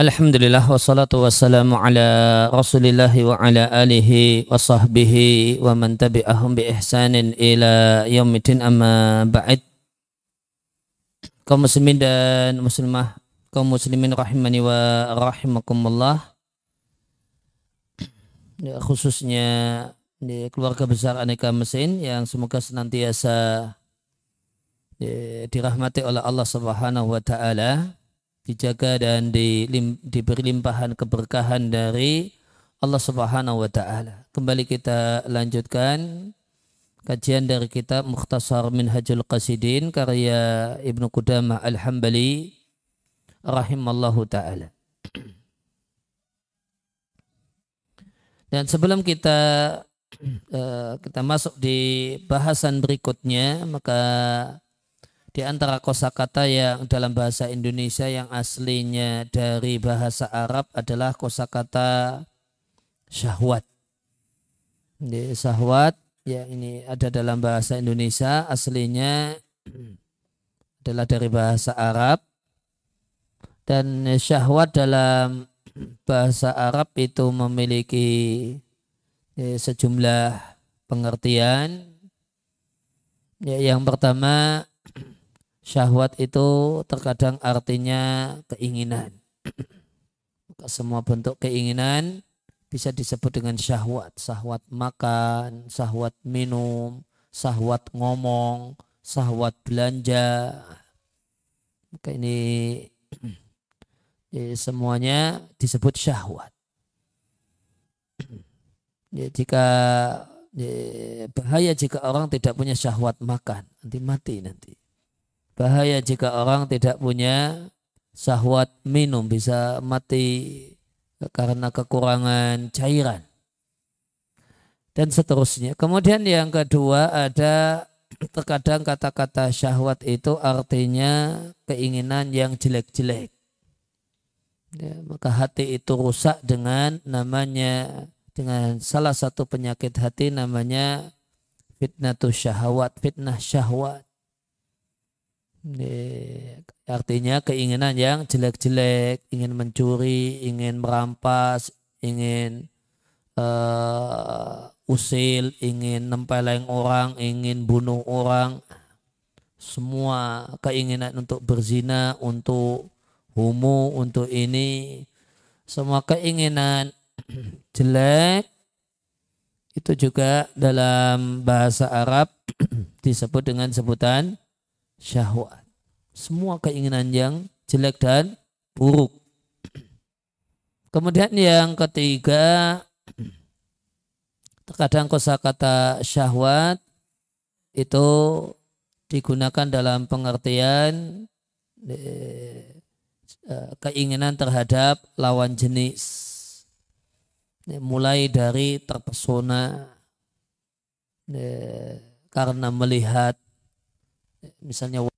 Alhamdulillah wassalatu wassalamu ala rasulillah wa ala alihi wa sahbihi wa man tabi'ahum bi ihsanin ila yaumidin amma ba'id kaum muslimin dan muslimah kaum muslimin rahimani wa rahimakumullah ya, khususnya di keluarga besar aneka mesin yang semoga senantiasa ya, dirahmati oleh Allah Subhanahu wa taala dijaga dan di, diberi limpahan keberkahan dari Allah Subhanahu wa taala. Kembali kita lanjutkan kajian dari kitab Mukhtasar Minhajul Qasidin karya Ibnu Qudamah Al-Hambali rahimallahu taala. Dan sebelum kita uh, kita masuk di bahasan berikutnya, maka di antara kosakata yang dalam bahasa Indonesia yang aslinya dari bahasa Arab adalah kosakata syahwat. Jadi syahwat yang ini ada dalam bahasa Indonesia aslinya adalah dari bahasa Arab dan syahwat dalam bahasa Arab itu memiliki ya, sejumlah pengertian. Ya, yang pertama syahwat itu terkadang artinya keinginan. Maka semua bentuk keinginan bisa disebut dengan syahwat. Syahwat makan, syahwat minum, syahwat ngomong, syahwat belanja. Maka ini ya, semuanya disebut syahwat. Ya, jika ya, bahaya jika orang tidak punya syahwat makan, nanti mati nanti. Bahaya jika orang tidak punya sahwat minum bisa mati karena kekurangan cairan dan seterusnya. Kemudian yang kedua ada terkadang kata-kata syahwat itu artinya keinginan yang jelek-jelek. Ya, maka hati itu rusak dengan namanya dengan salah satu penyakit hati namanya fitnah syahwat, fitnah syahwat artinya keinginan yang jelek-jelek, ingin mencuri, ingin merampas, ingin uh, usil, ingin nempeleng orang, ingin bunuh orang. Semua keinginan untuk berzina, untuk humu untuk ini. Semua keinginan jelek itu juga dalam bahasa Arab disebut dengan sebutan syahwat. Semua keinginan yang jelek dan buruk. Kemudian yang ketiga, terkadang kosakata syahwat itu digunakan dalam pengertian eh, eh, keinginan terhadap lawan jenis mulai dari terpesona eh, karena melihat misalnya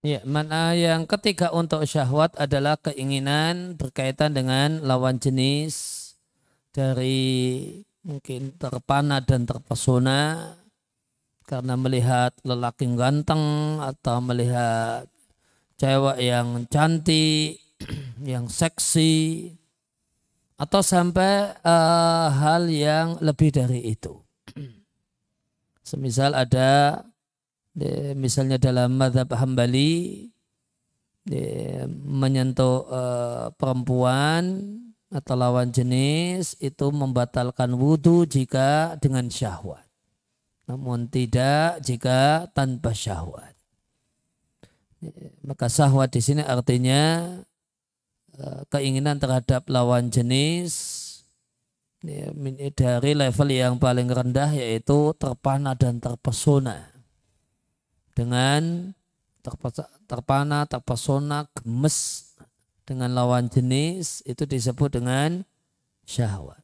Ya, mana yang ketiga untuk syahwat adalah keinginan berkaitan dengan lawan jenis dari mungkin terpana dan terpesona karena melihat lelaki ganteng atau melihat cewek yang cantik, yang seksi atau sampai uh, hal yang lebih dari itu. Semisal ada misalnya dalam madhab hambali menyentuh eh, perempuan atau lawan jenis itu membatalkan wudhu jika dengan syahwat. Namun tidak jika tanpa syahwat. Maka syahwat di sini artinya eh, keinginan terhadap lawan jenis dari level yang paling rendah yaitu terpana dan terpesona dengan terpana, terpesona, gemes dengan lawan jenis itu disebut dengan syahwat.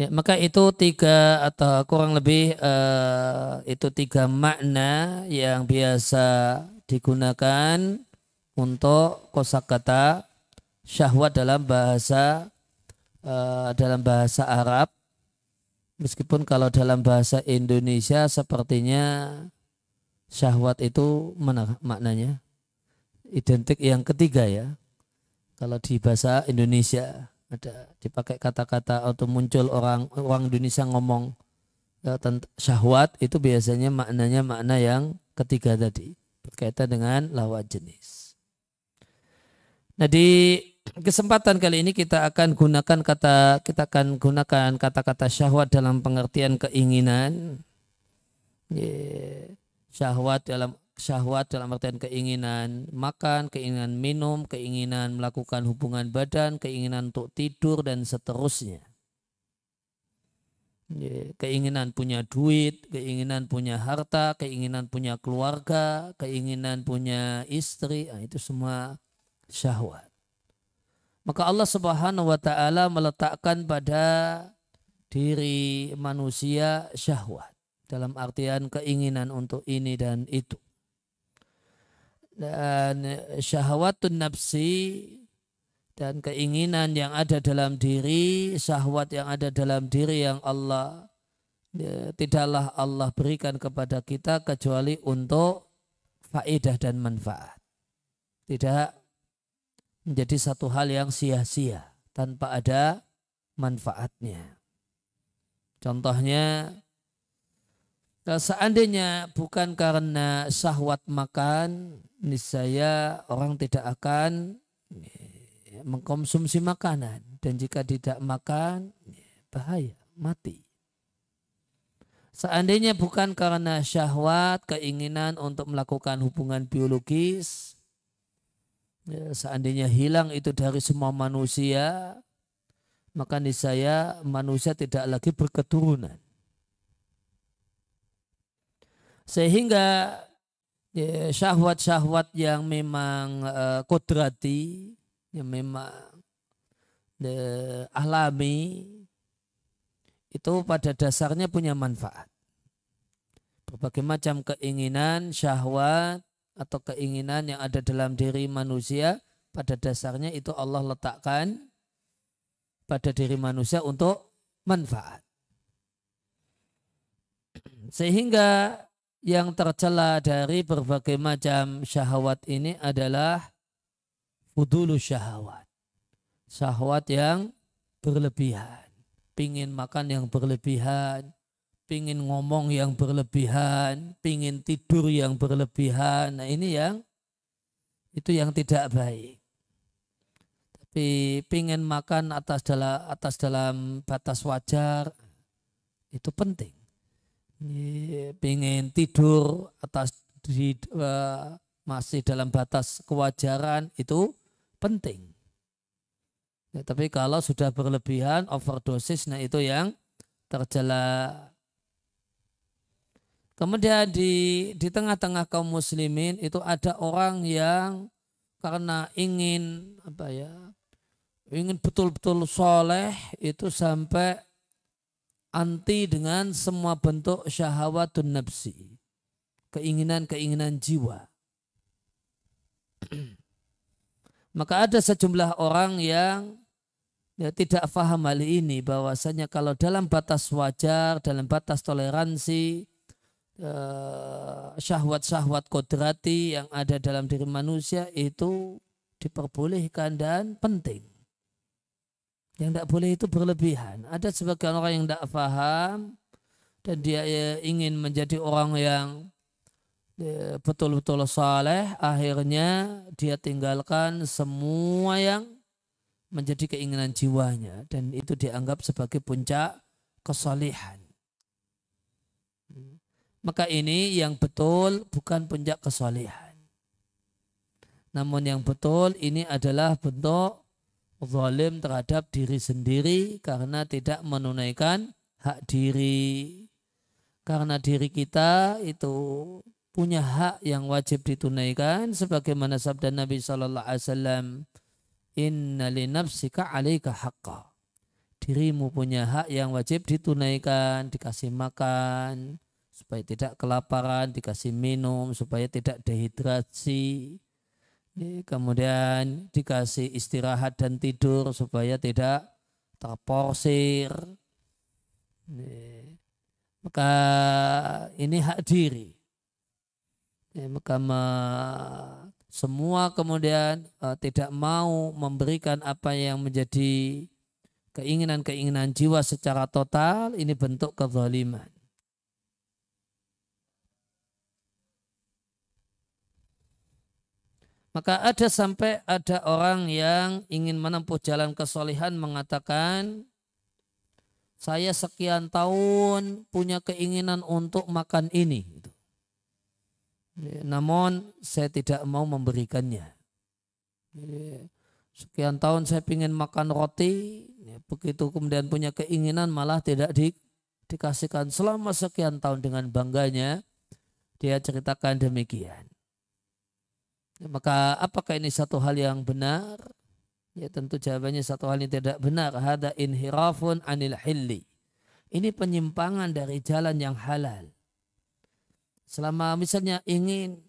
Ya, maka itu tiga atau kurang lebih uh, itu tiga makna yang biasa digunakan untuk kosakata syahwat dalam bahasa uh, dalam bahasa Arab Meskipun kalau dalam bahasa Indonesia sepertinya syahwat itu mana maknanya? Identik yang ketiga ya. Kalau di bahasa Indonesia ada dipakai kata-kata atau muncul orang orang Indonesia ngomong e, tentang syahwat itu biasanya maknanya makna yang ketiga tadi berkaitan dengan lawan jenis. Nah di kesempatan kali ini kita akan gunakan kata kita akan gunakan kata-kata syahwat dalam pengertian keinginan. Syahwat dalam syahwat dalam artian keinginan makan, keinginan minum, keinginan melakukan hubungan badan, keinginan untuk tidur dan seterusnya. Keinginan punya duit, keinginan punya harta, keinginan punya keluarga, keinginan punya istri, nah, itu semua syahwat. Maka Allah Subhanahu wa taala meletakkan pada diri manusia syahwat dalam artian keinginan untuk ini dan itu. Dan syahwatun nafsi dan keinginan yang ada dalam diri, syahwat yang ada dalam diri yang Allah ya, tidaklah Allah berikan kepada kita kecuali untuk faedah dan manfaat. Tidak menjadi satu hal yang sia-sia tanpa ada manfaatnya. Contohnya, seandainya bukan karena syahwat makan, niscaya orang tidak akan eh, mengkonsumsi makanan. Dan jika tidak makan, ya, bahaya, mati. Seandainya bukan karena syahwat, keinginan untuk melakukan hubungan biologis, Ya, seandainya hilang itu dari semua manusia, maka saya manusia tidak lagi berketurunan. Sehingga ya, syahwat-syahwat yang memang uh, eh, kodrati, yang memang uh, alami, itu pada dasarnya punya manfaat. Berbagai macam keinginan, syahwat, atau keinginan yang ada dalam diri manusia pada dasarnya itu Allah letakkan pada diri manusia untuk manfaat. Sehingga yang tercela dari berbagai macam syahwat ini adalah fudulu syahwat. Syahwat yang berlebihan. Pingin makan yang berlebihan pingin ngomong yang berlebihan, pingin tidur yang berlebihan. Nah ini yang itu yang tidak baik. Tapi pingin makan atas dalam atas dalam batas wajar itu penting. Pingin tidur atas di, eh, masih dalam batas kewajaran itu penting. Ya, tapi kalau sudah berlebihan overdosis, nah itu yang terjala Kemudian di di tengah-tengah kaum muslimin itu ada orang yang karena ingin apa ya ingin betul-betul soleh itu sampai anti dengan semua bentuk syahwatun nafsi keinginan-keinginan jiwa maka ada sejumlah orang yang ya, tidak faham hal ini bahwasanya kalau dalam batas wajar dalam batas toleransi Eh, syahwat-syahwat kodrati yang ada dalam diri manusia itu diperbolehkan dan penting. Yang tidak boleh itu berlebihan. Ada sebagian orang yang tidak paham dan dia eh, ingin menjadi orang yang eh, betul-betul saleh, akhirnya dia tinggalkan semua yang menjadi keinginan jiwanya dan itu dianggap sebagai puncak kesalihan maka ini yang betul bukan puncak kesolehan. Namun yang betul ini adalah bentuk zalim terhadap diri sendiri karena tidak menunaikan hak diri. Karena diri kita itu punya hak yang wajib ditunaikan sebagaimana sabda Nabi sallallahu alaihi wasallam inna li nafsika 'alaika haqqa. Dirimu punya hak yang wajib ditunaikan, dikasih makan, supaya tidak kelaparan dikasih minum supaya tidak dehidrasi kemudian dikasih istirahat dan tidur supaya tidak terporsir maka ini hak diri maka semua kemudian e, tidak mau memberikan apa yang menjadi keinginan-keinginan jiwa secara total ini bentuk kezaliman Maka ada sampai ada orang yang ingin menempuh jalan kesolihan mengatakan, saya sekian tahun punya keinginan untuk makan ini. Gitu. Namun saya tidak mau memberikannya. Sekian tahun saya ingin makan roti, ya, begitu kemudian punya keinginan malah tidak di, dikasihkan selama sekian tahun dengan bangganya. Dia ceritakan demikian. Ya, maka apakah ini satu hal yang benar? Ya tentu jawabannya satu hal yang tidak benar. Hada inhirafun anil hilli. Ini penyimpangan dari jalan yang halal. Selama misalnya ingin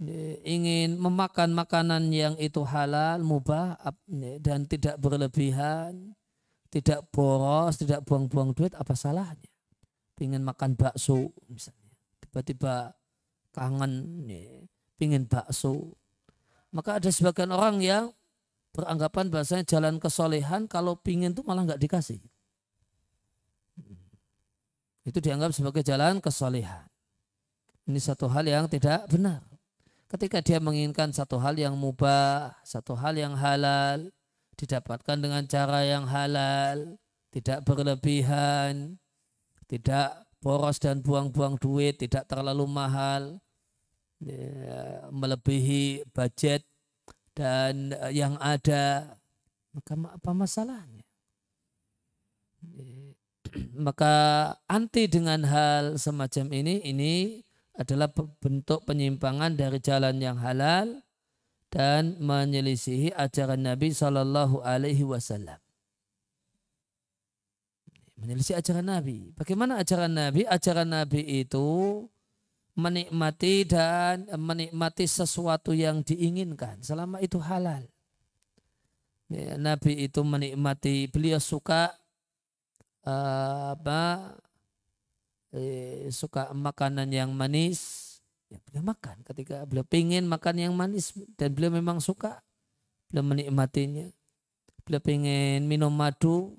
ya, ingin memakan makanan yang itu halal, mubah ya, dan tidak berlebihan, tidak boros, tidak buang-buang duit, apa salahnya? ingin makan bakso misalnya, tiba-tiba kangen, nih, pingin bakso. Maka ada sebagian orang yang beranggapan bahasanya jalan kesolehan kalau pingin itu malah nggak dikasih. Hmm. Itu dianggap sebagai jalan kesolehan. Ini satu hal yang tidak benar. Ketika dia menginginkan satu hal yang mubah, satu hal yang halal, didapatkan dengan cara yang halal, tidak berlebihan, tidak boros dan buang-buang duit, tidak terlalu mahal, Eh, melebihi budget dan eh, yang ada maka apa masalahnya eh, maka anti dengan hal semacam ini ini adalah bentuk penyimpangan dari jalan yang halal dan menyelisihi ajaran Nabi Shallallahu Alaihi Wasallam. Menyelisih ajaran Nabi. Bagaimana ajaran Nabi? Ajaran Nabi itu menikmati dan menikmati sesuatu yang diinginkan selama itu halal. Ya, Nabi itu menikmati beliau suka eh, apa eh, suka makanan yang manis ya beliau makan ketika beliau pingin makan yang manis dan beliau memang suka beliau menikmatinya beliau pingin minum madu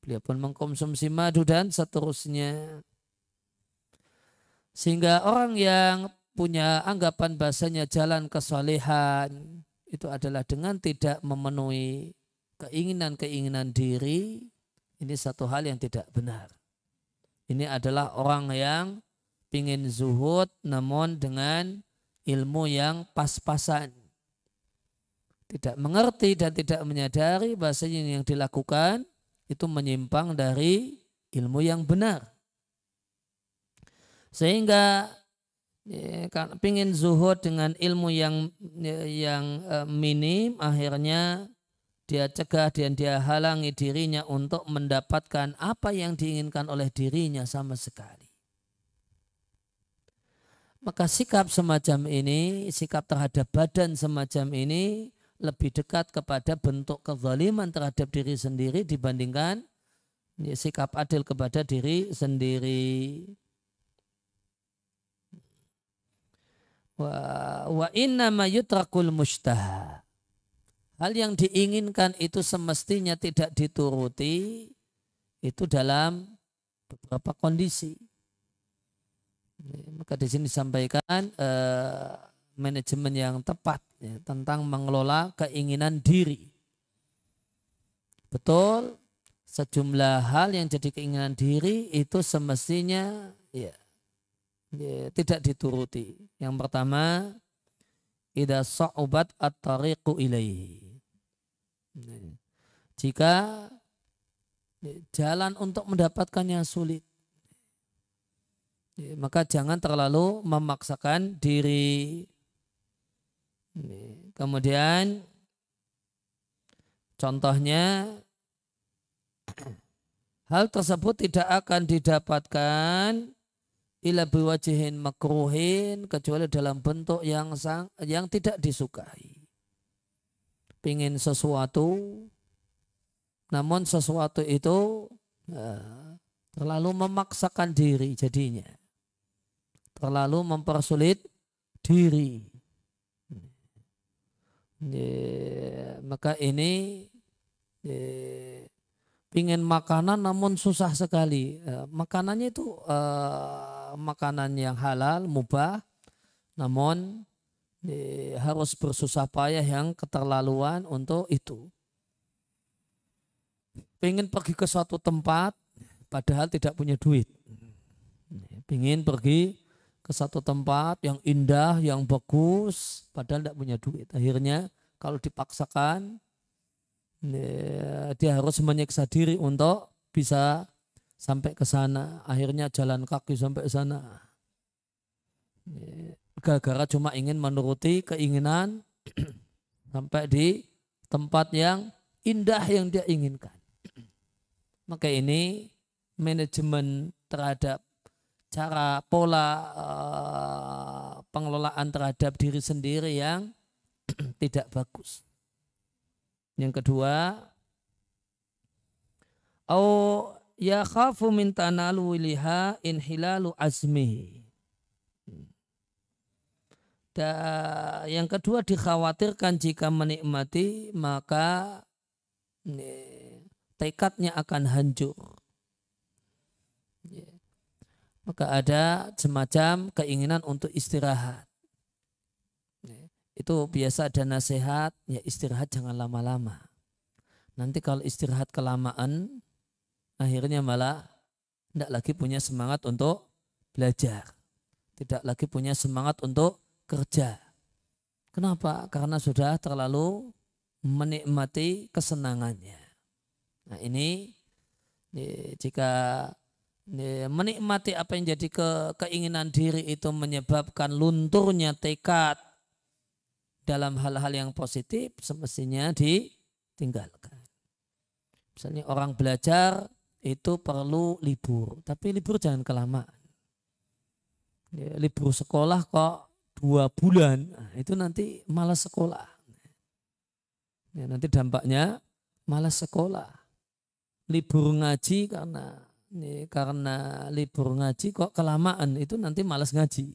beliau pun mengkonsumsi madu dan seterusnya sehingga orang yang punya anggapan bahasanya jalan kesolehan itu adalah dengan tidak memenuhi keinginan-keinginan diri, ini satu hal yang tidak benar. Ini adalah orang yang ingin zuhud namun dengan ilmu yang pas-pasan. Tidak mengerti dan tidak menyadari bahasanya yang dilakukan itu menyimpang dari ilmu yang benar. Sehingga ya, pingin zuhud dengan ilmu yang ya, yang uh, minim, akhirnya dia cegah dan dia halangi dirinya untuk mendapatkan apa yang diinginkan oleh dirinya sama sekali. Maka sikap semacam ini, sikap terhadap badan semacam ini lebih dekat kepada bentuk kezaliman terhadap diri sendiri dibandingkan ya, sikap adil kepada diri sendiri. Wa, wa inna mayutrakul mustaha. Hal yang diinginkan itu semestinya tidak dituruti itu dalam beberapa kondisi. Maka di sini disampaikan eh, manajemen yang tepat ya, tentang mengelola keinginan diri. Betul, sejumlah hal yang jadi keinginan diri itu semestinya ya Iya, tidak dituruti. Yang pertama, ida so'ubat at-tariqu ilaihi. Iya. Jika jalan untuk mendapatkannya sulit, iya, maka jangan terlalu memaksakan diri. Kemudian contohnya hal tersebut tidak akan didapatkan ila biwajihin makruhin kecuali dalam bentuk yang sang, yang tidak disukai. Pingin sesuatu, namun sesuatu itu uh, terlalu memaksakan diri jadinya. Terlalu mempersulit diri. Yeah, maka ini yeah, pingin makanan namun susah sekali. Uh, makanannya itu uh, makanan yang halal, mubah, namun harus bersusah payah yang keterlaluan untuk itu. Pengen pergi ke suatu tempat, padahal tidak punya duit. Pengen pergi ke satu tempat yang indah, yang bagus, padahal tidak punya duit. Akhirnya kalau dipaksakan, ya, dia harus menyiksa diri untuk bisa sampai ke sana, akhirnya jalan kaki sampai sana. Gara-gara cuma ingin menuruti keinginan sampai di tempat yang indah yang dia inginkan. Maka ini manajemen terhadap cara pola eh, pengelolaan terhadap diri sendiri yang tidak bagus. Yang kedua, oh ya khafu min tanalu in inhilalu azmi. Dan yang kedua dikhawatirkan jika menikmati maka ini, tekadnya akan hancur. Ya. Maka ada semacam keinginan untuk istirahat. Ya. Itu biasa ada nasihat, ya istirahat jangan lama-lama. Nanti kalau istirahat kelamaan, akhirnya malah tidak lagi punya semangat untuk belajar. Tidak lagi punya semangat untuk kerja. Kenapa? Karena sudah terlalu menikmati kesenangannya. Nah ini jika menikmati apa yang jadi keinginan diri itu menyebabkan lunturnya tekad dalam hal-hal yang positif semestinya ditinggalkan. Misalnya orang belajar itu perlu libur, tapi libur jangan kelamaan. Ya, libur sekolah kok dua bulan, nah, itu nanti malas sekolah. Ya, nanti dampaknya malas sekolah. Libur ngaji karena ya, karena libur ngaji kok kelamaan, itu nanti malas ngaji.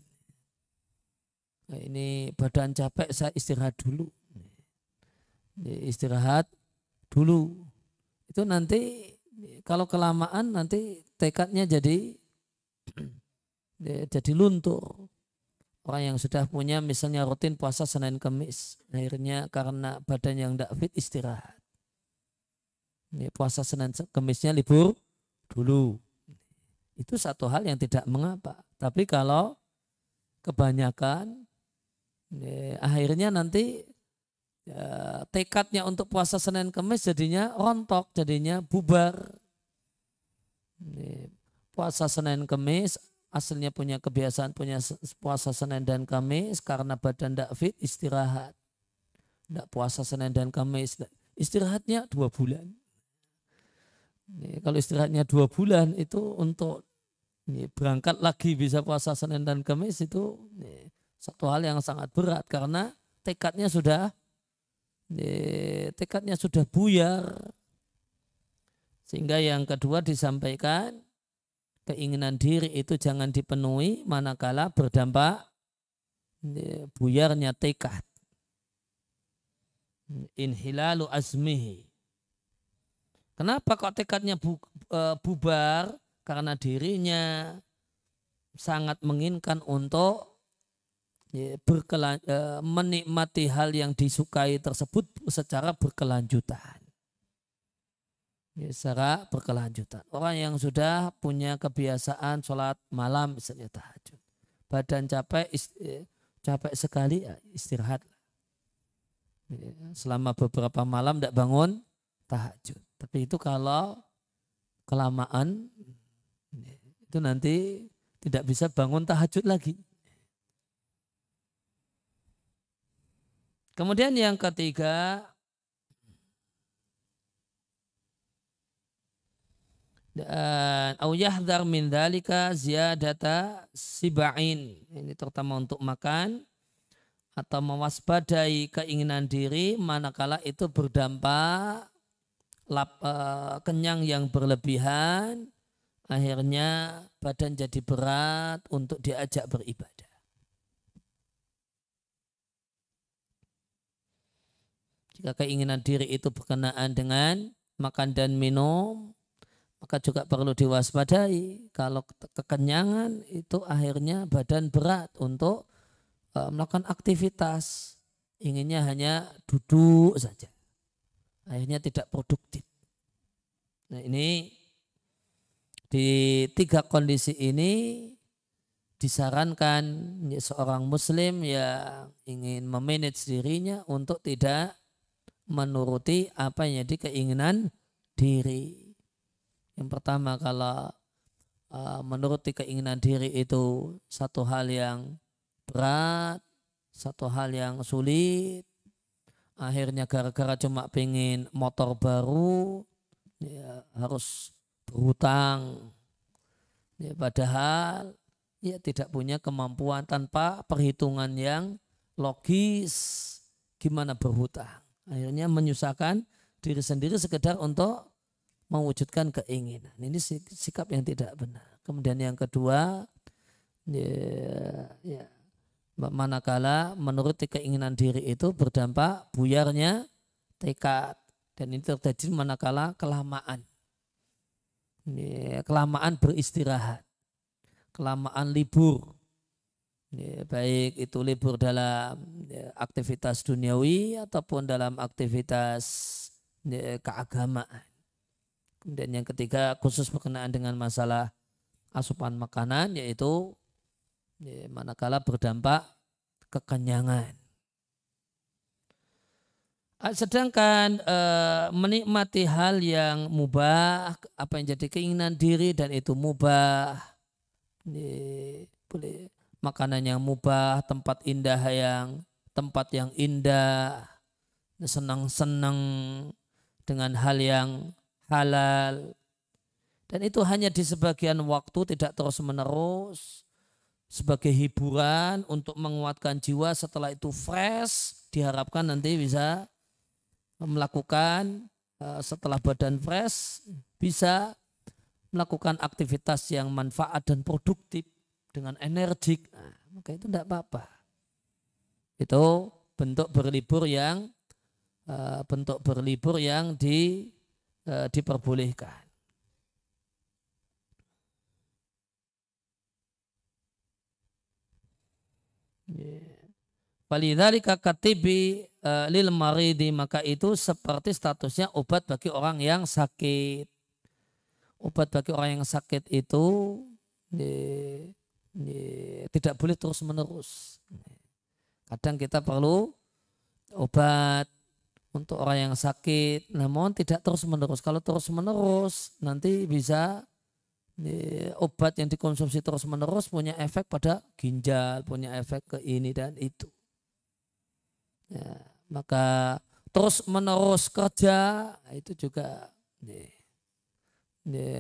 Nah, ini badan capek, saya istirahat dulu. Ya, istirahat dulu. Itu nanti kalau kelamaan nanti tekadnya jadi jadi luntur. Orang yang sudah punya misalnya rutin puasa Senin Kamis, akhirnya karena badan yang tidak fit istirahat. Ini puasa Senin Kamisnya libur dulu. Itu satu hal yang tidak mengapa. Tapi kalau kebanyakan, ya, akhirnya nanti ya, tekadnya untuk puasa Senin Kemis jadinya rontok, jadinya bubar. Ini, puasa Senin Kemis aslinya punya kebiasaan punya puasa Senin dan Kamis karena badan tidak fit istirahat. Tidak puasa Senin dan Kamis. Istirahatnya dua bulan. Ini, kalau istirahatnya dua bulan itu untuk ini, berangkat lagi bisa puasa Senin dan Kamis itu ini, satu hal yang sangat berat karena tekadnya sudah tekadnya sudah buyar. Sehingga yang kedua disampaikan keinginan diri itu jangan dipenuhi manakala berdampak buyarnya tekad. Inhilalu azmihi. Kenapa kok tekadnya bu, e, bubar? Karena dirinya sangat menginginkan untuk berkelan, e, menikmati hal yang disukai tersebut secara berkelanjutan. Ya, secara berkelanjutan. Orang yang sudah punya kebiasaan sholat malam misalnya tahajud. Badan capek, isti, e, capek sekali ya istirahat. selama beberapa malam tidak bangun tahajud. Tapi itu kalau kelamaan itu nanti tidak bisa bangun tahajud lagi. Kemudian yang ketiga, dan ayah dar min dalika ziyadata sibain ini terutama untuk makan atau mewaspadai keinginan diri manakala itu berdampak lap, eh, kenyang yang berlebihan akhirnya badan jadi berat untuk diajak beribadah jika keinginan diri itu berkenaan dengan makan dan minum, maka juga perlu diwaspadai. Kalau kekenyangan itu akhirnya badan berat untuk e, melakukan aktivitas. Inginnya hanya duduk saja. Akhirnya tidak produktif. Nah ini di tiga kondisi ini disarankan seorang muslim yang ingin memanage dirinya untuk tidak menuruti apa yang jadi keinginan diri. Yang pertama kalau e, menuruti keinginan diri itu satu hal yang berat, satu hal yang sulit, akhirnya gara-gara cuma pengen motor baru, ya harus berhutang. Ya, padahal ya tidak punya kemampuan tanpa perhitungan yang logis gimana berhutang. Akhirnya menyusahkan diri sendiri sekedar untuk mewujudkan keinginan. Ini sikap yang tidak benar. Kemudian yang kedua, ya, ya, manakala menuruti keinginan diri itu berdampak buyarnya tekad. Dan ini terjadi manakala kelamaan. Ya, kelamaan beristirahat. Kelamaan libur ya, baik itu libur dalam ya, aktivitas duniawi ataupun dalam aktivitas ya, keagamaan. Kemudian yang ketiga khusus berkenaan dengan masalah asupan makanan yaitu ya, manakala berdampak kekenyangan. Ah, sedangkan e, menikmati hal yang mubah, apa yang jadi keinginan diri dan itu mubah, ini ya, boleh makanan yang mubah, tempat indah yang tempat yang indah, senang-senang dengan hal yang halal. Dan itu hanya di sebagian waktu tidak terus-menerus sebagai hiburan untuk menguatkan jiwa setelah itu fresh diharapkan nanti bisa melakukan eh, setelah badan fresh bisa melakukan aktivitas yang manfaat dan produktif dengan energik, nah, maka itu tidak apa-apa. Itu bentuk berlibur yang uh, bentuk berlibur yang di, uh, diperbolehkan. Walidhalika yeah. kakatibi eh, lil maridi maka itu seperti statusnya obat bagi orang yang sakit. Obat bagi orang yang sakit itu yeah tidak boleh terus menerus. Kadang kita perlu obat untuk orang yang sakit, namun tidak terus menerus. Kalau terus menerus nanti bisa obat yang dikonsumsi terus menerus punya efek pada ginjal, punya efek ke ini dan itu. Ya, maka terus menerus kerja itu juga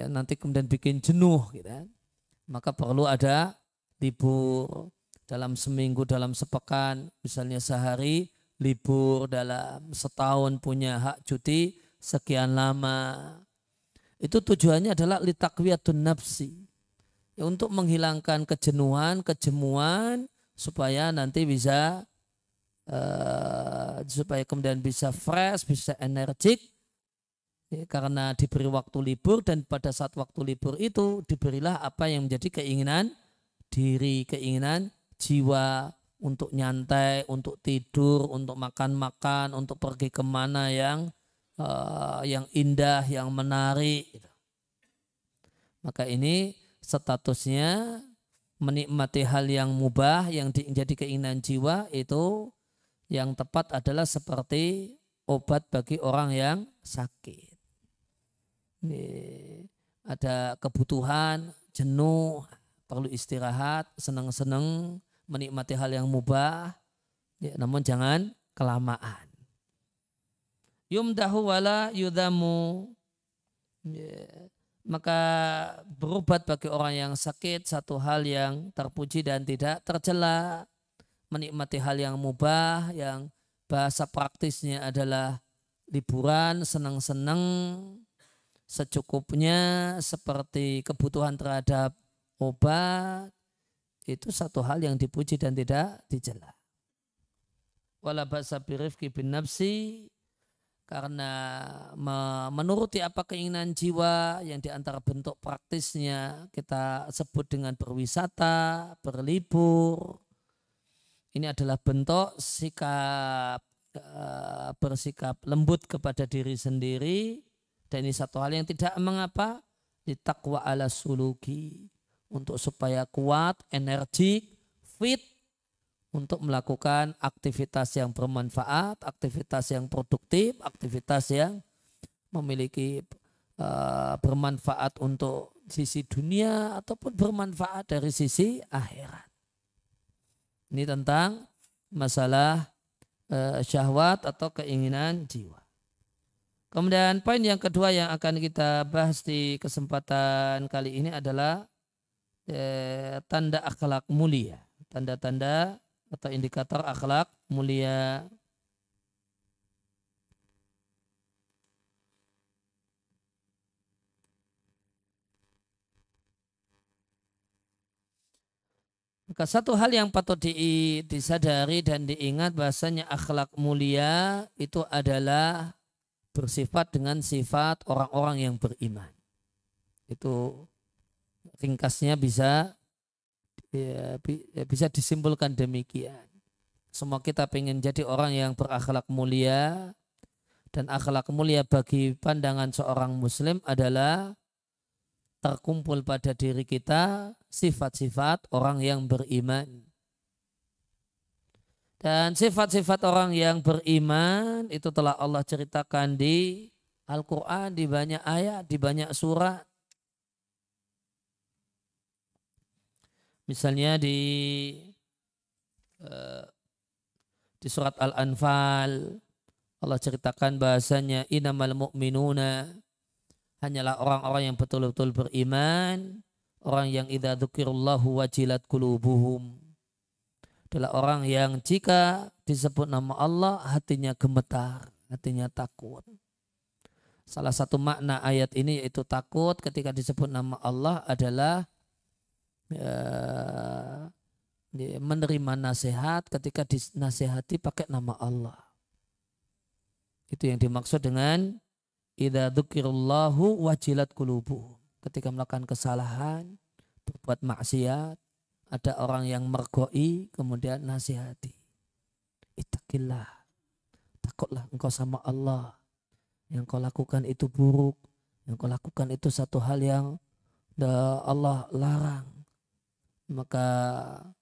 nanti kemudian bikin jenuh, gitu. Kan. maka perlu ada libur dalam seminggu, dalam sepekan, misalnya sehari, libur dalam setahun punya hak cuti sekian lama. Itu tujuannya adalah litakwiatun nafsi. Ya, untuk menghilangkan kejenuhan, kejemuan, supaya nanti bisa uh, supaya kemudian bisa fresh, bisa energik ya, karena diberi waktu libur dan pada saat waktu libur itu diberilah apa yang menjadi keinginan diri, keinginan jiwa untuk nyantai, untuk tidur, untuk makan-makan, untuk pergi kemana yang uh, yang indah, yang menarik. Gitu. Maka ini statusnya menikmati hal yang mubah yang menjadi keinginan jiwa itu yang tepat adalah seperti obat bagi orang yang sakit. Ini ada kebutuhan, jenuh, perlu istirahat, senang-senang, menikmati hal yang mubah, ya, namun jangan kelamaan. Yumdahu wala yudamu. Ya, maka berobat bagi orang yang sakit satu hal yang terpuji dan tidak tercela menikmati hal yang mubah yang bahasa praktisnya adalah liburan senang-senang secukupnya seperti kebutuhan terhadap obat itu satu hal yang dipuji dan tidak dicela. Wala basa birifki bin nafsi karena menuruti apa keinginan jiwa yang diantara bentuk praktisnya kita sebut dengan berwisata, berlibur. Ini adalah bentuk sikap eh, bersikap lembut kepada diri sendiri dan ini satu hal yang tidak mengapa ditakwa ala suluki untuk supaya kuat, energi, fit untuk melakukan aktivitas yang bermanfaat, aktivitas yang produktif, aktivitas yang memiliki uh, bermanfaat untuk sisi dunia ataupun bermanfaat dari sisi akhirat. Ini tentang masalah uh, syahwat atau keinginan jiwa. Kemudian poin yang kedua yang akan kita bahas di kesempatan kali ini adalah Eh, tanda akhlak mulia, tanda-tanda atau indikator akhlak mulia. Maka satu hal yang patut di, disadari dan diingat bahasanya akhlak mulia itu adalah bersifat dengan sifat orang-orang yang beriman. Itu ringkasnya bisa ya, bi, ya, bisa disimpulkan demikian. Semua kita ingin jadi orang yang berakhlak mulia dan akhlak mulia bagi pandangan seorang muslim adalah terkumpul pada diri kita sifat-sifat orang yang beriman. Dan sifat-sifat orang yang beriman itu telah Allah ceritakan di Al-Quran, di banyak ayat, di banyak surat. Misalnya di eh, di surat Al-Anfal Allah ceritakan bahasanya inamal mu'minuna hanyalah orang-orang yang betul-betul beriman, orang yang idza dzukirullahu wajilat qulubuhum. Adalah orang yang jika disebut nama Allah hatinya gemetar, hatinya takut. Salah satu makna ayat ini yaitu takut ketika disebut nama Allah adalah ya, menerima nasihat ketika dinasehati pakai nama Allah. Itu yang dimaksud dengan idza dzikrullahu wajilat Ketika melakukan kesalahan, berbuat maksiat, ada orang yang mergoi kemudian nasihati. Itakillah. Takutlah engkau sama Allah. Yang kau lakukan itu buruk. Yang kau lakukan itu satu hal yang eh, Allah larang maka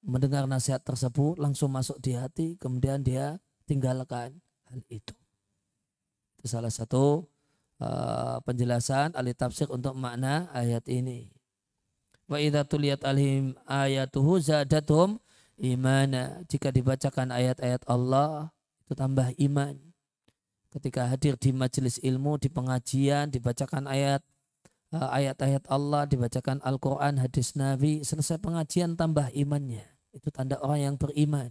mendengar nasihat tersebut langsung masuk di hati kemudian dia tinggalkan hal itu itu salah satu uh, penjelasan ahli tafsir untuk makna ayat ini wa idza tuliyat alhim ayatuhu zadatum imana jika dibacakan ayat-ayat Allah itu tambah iman ketika hadir di majelis ilmu di pengajian dibacakan ayat Eh, ayat-ayat Allah, dibacakan Al-Quran, hadis Nabi, selesai pengajian tambah imannya. Itu tanda orang yang beriman.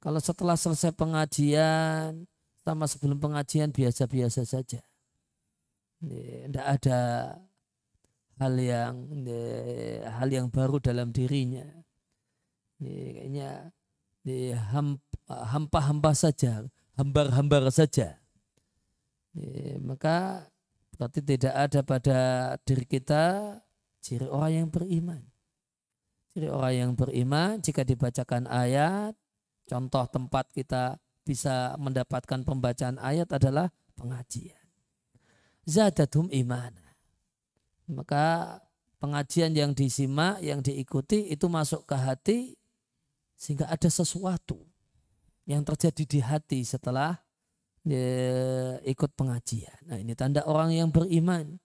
Kalau setelah selesai pengajian, sama sebelum pengajian biasa-biasa saja. Tidak ada hal yang hal yang baru dalam dirinya. Kayaknya hampa-hampa saja, hambar-hambar saja. Maka Berarti tidak ada pada diri kita ciri orang yang beriman. Ciri orang yang beriman jika dibacakan ayat, contoh tempat kita bisa mendapatkan pembacaan ayat adalah pengajian. Zadatum iman. Maka pengajian yang disimak, yang diikuti itu masuk ke hati sehingga ada sesuatu yang terjadi di hati setelah ya, ikut pengajian. Nah ini tanda orang yang beriman.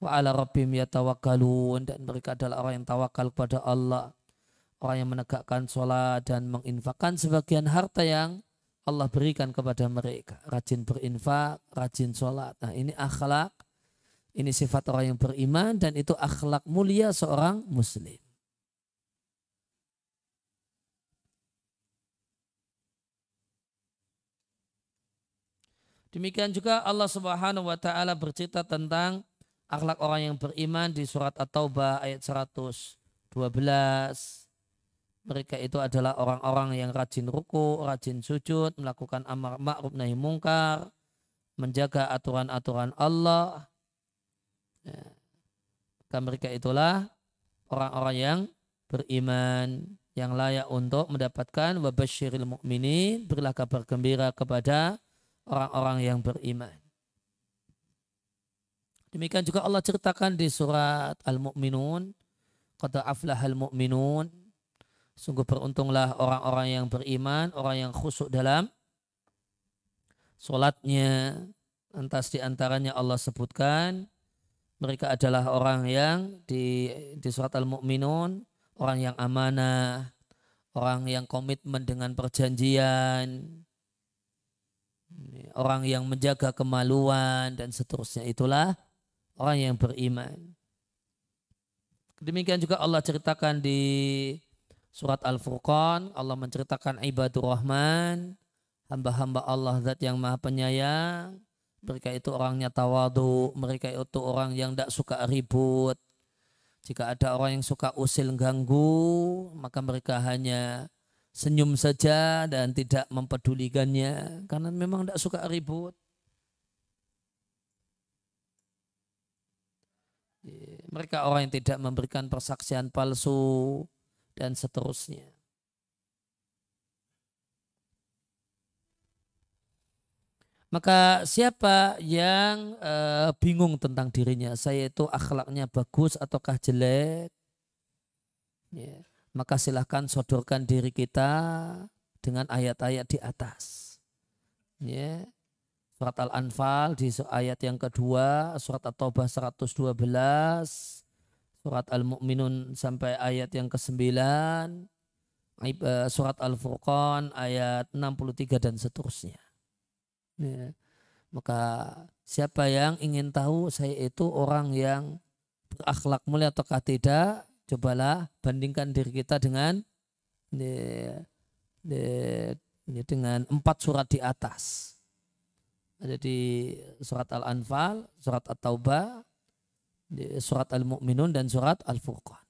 Wa ala rabbim yatawakkalun. Dan mereka adalah orang yang tawakal kepada Allah. Orang yang menegakkan sholat dan menginfakkan sebagian harta yang Allah berikan kepada mereka. Rajin berinfak, rajin sholat. Nah ini akhlak, ini sifat orang yang beriman dan itu akhlak mulia seorang muslim. Demikian juga Allah Subhanahu wa taala bercerita tentang akhlak orang yang beriman di surat At-Taubah ayat 112. Mereka itu adalah orang-orang yang rajin ruku, rajin sujud, melakukan amar ma'ruf nahi mungkar, menjaga aturan-aturan Allah. Ya. Maka mereka itulah orang-orang yang beriman yang layak untuk mendapatkan wabashiril mukminin berilah kabar gembira kepada orang-orang yang beriman. Demikian juga Allah ceritakan di surat Al-Mu'minun. Qada al mu'minun. Sungguh beruntunglah orang-orang yang beriman, orang yang khusuk dalam solatnya. Antas diantaranya Allah sebutkan, mereka adalah orang yang di, di surat Al-Mu'minun, orang yang amanah, orang yang komitmen dengan perjanjian, orang yang menjaga kemaluan dan seterusnya itulah orang yang beriman. Demikian juga Allah ceritakan di surat Al-Furqan, Allah menceritakan ibadur rahman, hamba-hamba Allah zat yang maha penyayang, mereka itu orangnya tawadu, mereka itu orang yang tidak suka ribut. Jika ada orang yang suka usil ganggu, maka mereka hanya senyum saja dan tidak mempedulikannya karena memang tidak suka ribut. Mereka orang yang tidak memberikan persaksian palsu dan seterusnya. Maka siapa yang e, bingung tentang dirinya, saya itu akhlaknya bagus ataukah jelek, Yeah maka silahkan sodorkan diri kita dengan ayat-ayat di atas. Ya. Surat Al-Anfal di ayat yang kedua, surat At-Taubah 112, surat Al-Mu'minun sampai ayat yang ke-9, eh, surat Al-Furqan ayat 63 dan seterusnya. Ya. Maka siapa yang ingin tahu saya itu orang yang berakhlak mulia atau tidak, cobalah bandingkan diri kita dengan dengan empat surat di atas. Ada di surat Al-Anfal, surat At-Taubah, surat Al-Mu'minun, dan surat Al-Furqan.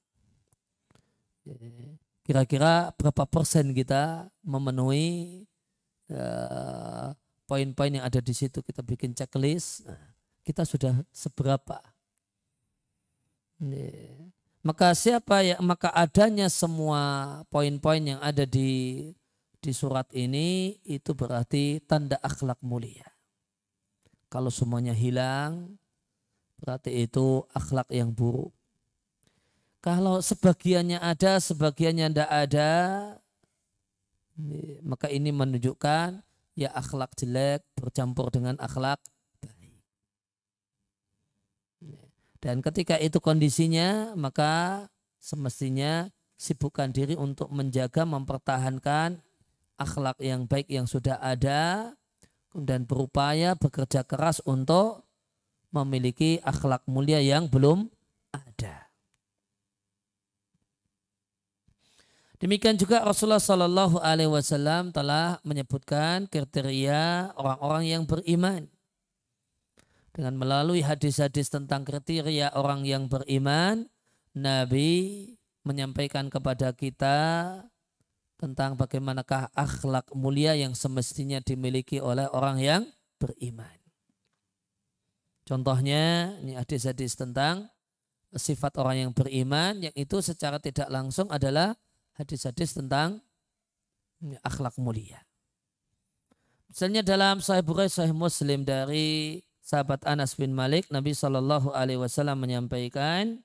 Kira-kira berapa persen kita memenuhi eh, poin-poin yang ada di situ, kita bikin checklist, nah, kita sudah seberapa maka siapa ya maka adanya semua poin-poin yang ada di di surat ini itu berarti tanda akhlak mulia. Kalau semuanya hilang berarti itu akhlak yang buruk. Kalau sebagiannya ada, sebagiannya tidak ada, maka ini menunjukkan ya akhlak jelek bercampur dengan akhlak Dan ketika itu kondisinya, maka semestinya sibukkan diri untuk menjaga, mempertahankan akhlak yang baik yang sudah ada, dan berupaya bekerja keras untuk memiliki akhlak mulia yang belum ada. Demikian juga Rasulullah Shallallahu Alaihi Wasallam telah menyebutkan kriteria orang-orang yang beriman dengan melalui hadis-hadis tentang kriteria orang yang beriman, Nabi menyampaikan kepada kita tentang bagaimanakah akhlak mulia yang semestinya dimiliki oleh orang yang beriman. Contohnya, ini hadis-hadis tentang sifat orang yang beriman, yang itu secara tidak langsung adalah hadis-hadis tentang akhlak mulia. Misalnya dalam Sahih Bukhari, Sahih Muslim dari sahabat Anas bin Malik Nabi Shallallahu Alaihi Wasallam menyampaikan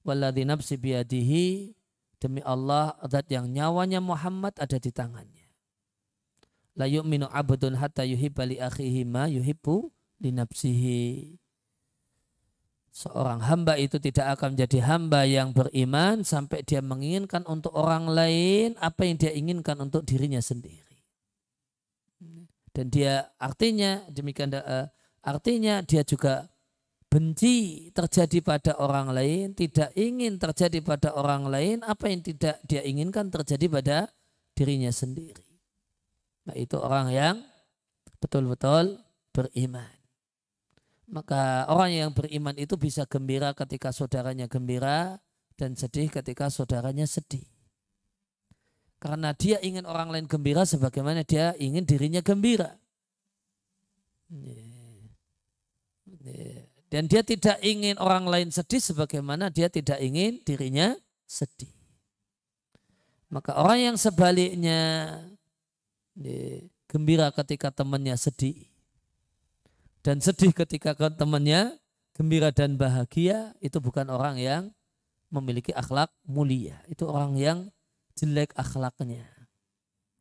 waladhi nafsi biadihi demi Allah zat yang nyawanya Muhammad ada di tangannya la yu'minu abdun hatta yuhibba li akhihi ma yuhibbu li nafsihi seorang hamba itu tidak akan menjadi hamba yang beriman sampai dia menginginkan untuk orang lain apa yang dia inginkan untuk dirinya sendiri dan dia artinya demikian uh, Artinya dia juga benci terjadi pada orang lain, tidak ingin terjadi pada orang lain, apa yang tidak dia inginkan terjadi pada dirinya sendiri. Nah, itu orang yang betul-betul beriman. Maka orang yang beriman itu bisa gembira ketika saudaranya gembira dan sedih ketika saudaranya sedih. Karena dia ingin orang lain gembira sebagaimana dia ingin dirinya gembira. Yeah. Iya. Dan dia tidak ingin orang lain sedih sebagaimana dia tidak ingin dirinya sedih. Maka orang yang sebaliknya iya, gembira ketika temannya sedih. Dan sedih ketika temannya gembira dan bahagia itu bukan orang yang memiliki akhlak mulia. Itu orang yang jelek akhlaknya.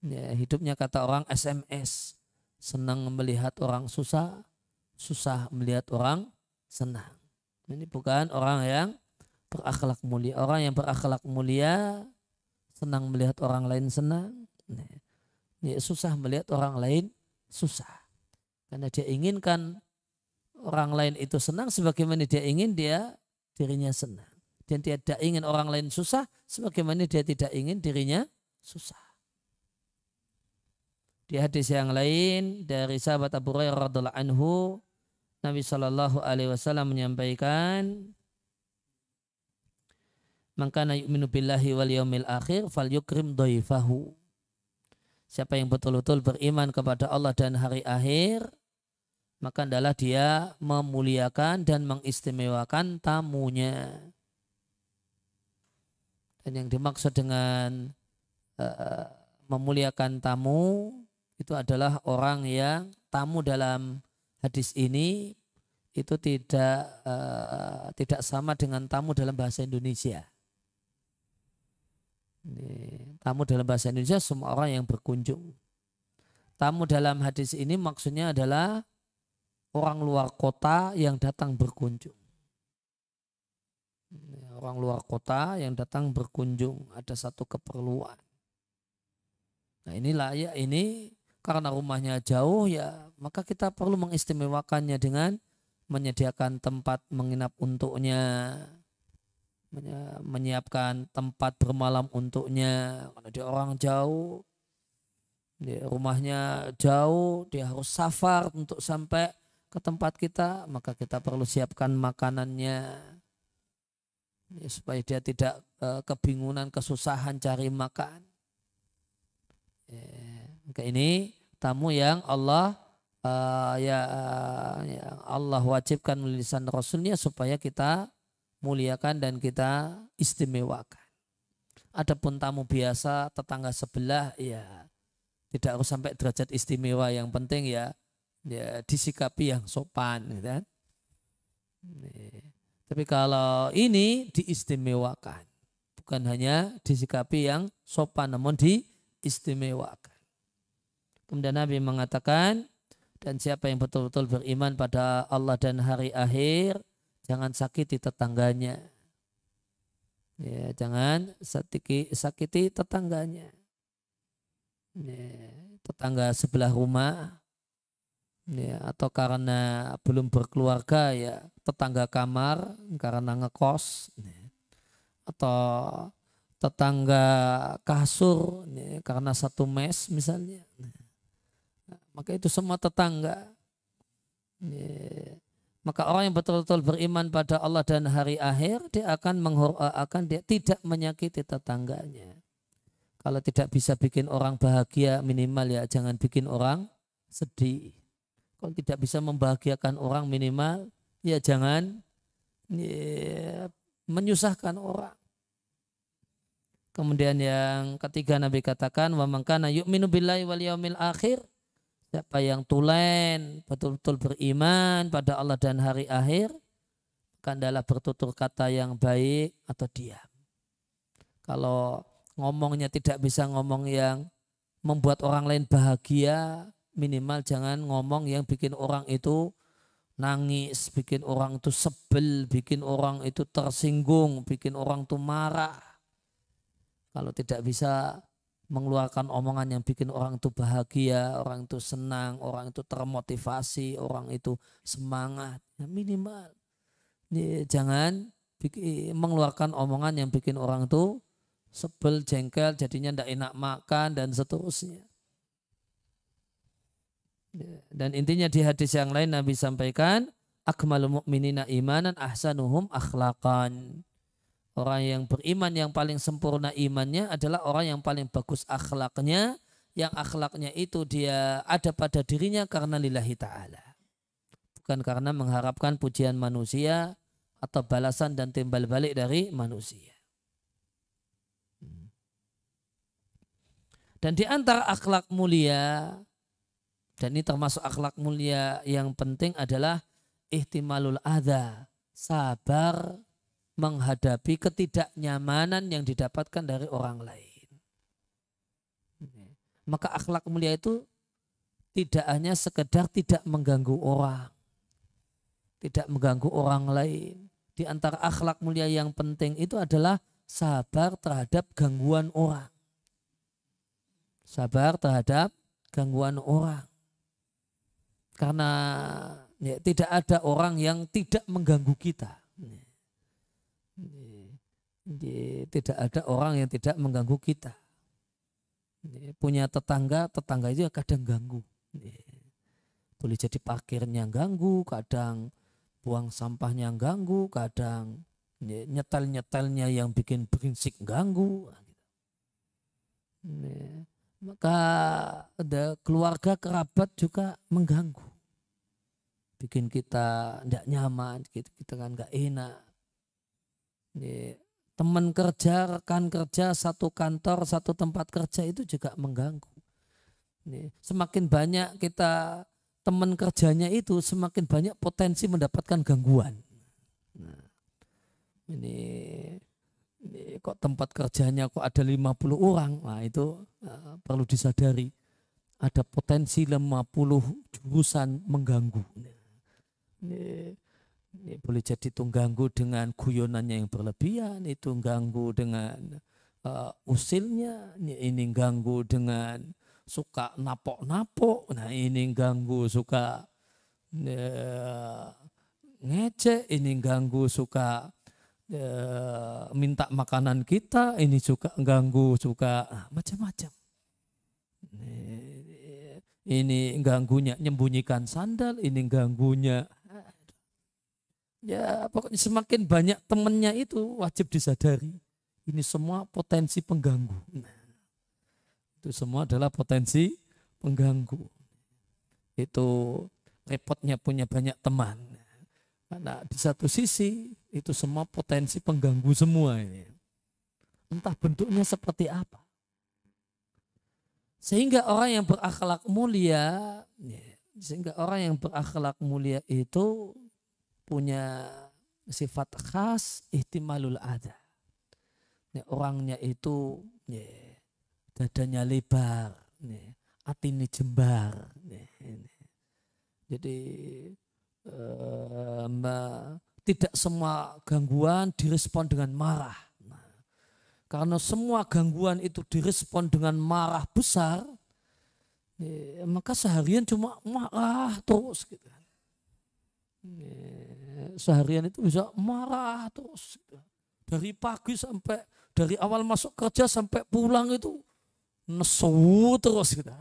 Ya, hidupnya kata orang SMS. Senang melihat orang susah, susah melihat orang senang. Ini bukan orang yang berakhlak mulia. Orang yang berakhlak mulia senang melihat orang lain senang. Ini nah, ya, susah melihat orang lain susah. Karena dia inginkan orang lain itu senang sebagaimana dia ingin dia dirinya senang. Dan dia tidak ingin orang lain susah sebagaimana dia tidak ingin dirinya susah. Di hadis yang lain dari sahabat Abu Hurairah radhiallahu anhu Nabi Shallallahu Alaihi Wasallam menyampaikan maka yu'minu billahi wal yaumil akhir fal yukrim doifahu. Siapa yang betul-betul beriman kepada Allah dan hari akhir, maka adalah dia memuliakan dan mengistimewakan tamunya. Dan yang dimaksud dengan uh, memuliakan tamu itu adalah orang yang tamu dalam hadis ini itu tidak uh, tidak sama dengan tamu dalam bahasa Indonesia. tamu dalam bahasa Indonesia semua orang yang berkunjung. Tamu dalam hadis ini maksudnya adalah orang luar kota yang datang berkunjung. Orang luar kota yang datang berkunjung ada satu keperluan. Nah inilah ya ini karena rumahnya jauh ya maka kita perlu mengistimewakannya dengan menyediakan tempat menginap untuknya menyiapkan tempat bermalam untuknya karena dia orang jauh dia rumahnya jauh dia harus safar untuk sampai ke tempat kita maka kita perlu siapkan makanannya ya, supaya dia tidak eh, kebingungan kesusahan cari makan ya. Maka ini tamu yang Allah uh, ya, uh, ya Allah wajibkan melisan Rasulnya supaya kita muliakan dan kita istimewakan. Adapun tamu biasa tetangga sebelah ya tidak harus sampai derajat istimewa yang penting ya ya disikapi yang sopan gitu kan. Tapi kalau ini diistimewakan bukan hanya disikapi yang sopan namun diistimewakan. Kemudian Nabi mengatakan, dan siapa yang betul-betul beriman pada Allah dan hari akhir, jangan sakiti tetangganya. Ya, jangan sakiti, sakiti tetangganya. Ya, tetangga sebelah rumah, ya, atau karena belum berkeluarga ya tetangga kamar karena ngekos ya, atau tetangga kasur ya, karena satu mes misalnya ya maka itu semua tetangga. Maka orang yang betul-betul beriman pada Allah dan hari akhir, dia akan eh, akan dia tidak menyakiti tetangganya. Kalau tidak bisa bikin orang bahagia minimal ya jangan bikin orang sedih. Kalau tidak bisa membahagiakan orang minimal ya jangan ya, menyusahkan orang. Kemudian yang ketiga Nabi katakan wa man kana yu'minu billahi wal yaumil akhir Siapa yang tulen, betul-betul beriman pada Allah dan hari akhir, kandalah bertutur kata yang baik atau diam. Kalau ngomongnya tidak bisa ngomong yang membuat orang lain bahagia, minimal jangan ngomong yang bikin orang itu nangis, bikin orang itu sebel, bikin orang itu tersinggung, bikin orang itu marah. Kalau tidak bisa mengeluarkan omongan yang bikin orang itu bahagia, orang itu senang, orang itu termotivasi, orang itu semangat. Ya minimal jangan mengeluarkan omongan yang bikin orang itu sebel, jengkel, jadinya tidak enak makan dan seterusnya. Dan intinya di hadis yang lain Nabi sampaikan, akmalu mu'minina imanan ahsanuhum akhlaqan. Orang yang beriman yang paling sempurna imannya adalah orang yang paling bagus akhlaknya, yang akhlaknya itu dia ada pada dirinya karena lillahi ta'ala. Bukan karena mengharapkan pujian manusia atau balasan dan timbal balik dari manusia. Dan di antara akhlak mulia, dan ini termasuk akhlak mulia yang penting adalah ihtimalul adha, sabar menghadapi ketidaknyamanan yang didapatkan dari orang lain. Maka akhlak mulia itu tidak hanya sekedar tidak mengganggu orang, tidak mengganggu orang lain. Di antara akhlak mulia yang penting itu adalah sabar terhadap gangguan orang. Sabar terhadap gangguan orang. Karena ya, tidak ada orang yang tidak mengganggu kita tidak ada orang yang tidak mengganggu kita. Punya tetangga, tetangga itu ya kadang ganggu. Boleh jadi parkirnya ganggu, kadang buang sampahnya ganggu, kadang nyetel-nyetelnya yang bikin berisik ganggu. Maka ada keluarga kerabat juga mengganggu. Bikin kita tidak nyaman, kita kan nggak enak teman kerja, rekan kerja, satu kantor, satu tempat kerja itu juga mengganggu. Semakin banyak kita teman kerjanya itu, semakin banyak potensi mendapatkan gangguan. Nah, ini, ini kok tempat kerjanya kok ada 50 orang, nah itu eh, perlu disadari. Ada potensi 50 jurusan mengganggu. Ini, ini boleh jadi itu dengan guyonannya yang berlebihan, itu ganggu dengan uh, usilnya, ini ganggu dengan suka napok-napok, nah ini ganggu suka uh, ngecek, ini ganggu suka uh, minta makanan kita, ini suka ganggu suka nah, macam-macam. Ini ganggunya nyembunyikan sandal, ini ganggunya Ya pokoknya semakin banyak temennya itu wajib disadari. Ini semua potensi pengganggu. Nah, itu semua adalah potensi pengganggu. Itu repotnya punya banyak teman. Karena nah, di satu sisi itu semua potensi pengganggu semua ini. Entah bentuknya seperti apa. Sehingga orang yang berakhlak mulia, ya, sehingga orang yang berakhlak mulia itu punya sifat khas ihtimalul ada. Ya, orangnya itu ya, dadanya lebar, ya, ini jembar. Ya, ini. Jadi eh, mbak, tidak semua gangguan direspon dengan marah. Nah, karena semua gangguan itu direspon dengan marah besar, ya, maka seharian cuma marah terus gitu. Eh, seharian itu bisa marah terus dari pagi sampai dari awal masuk kerja sampai pulang itu nesu terus gitu.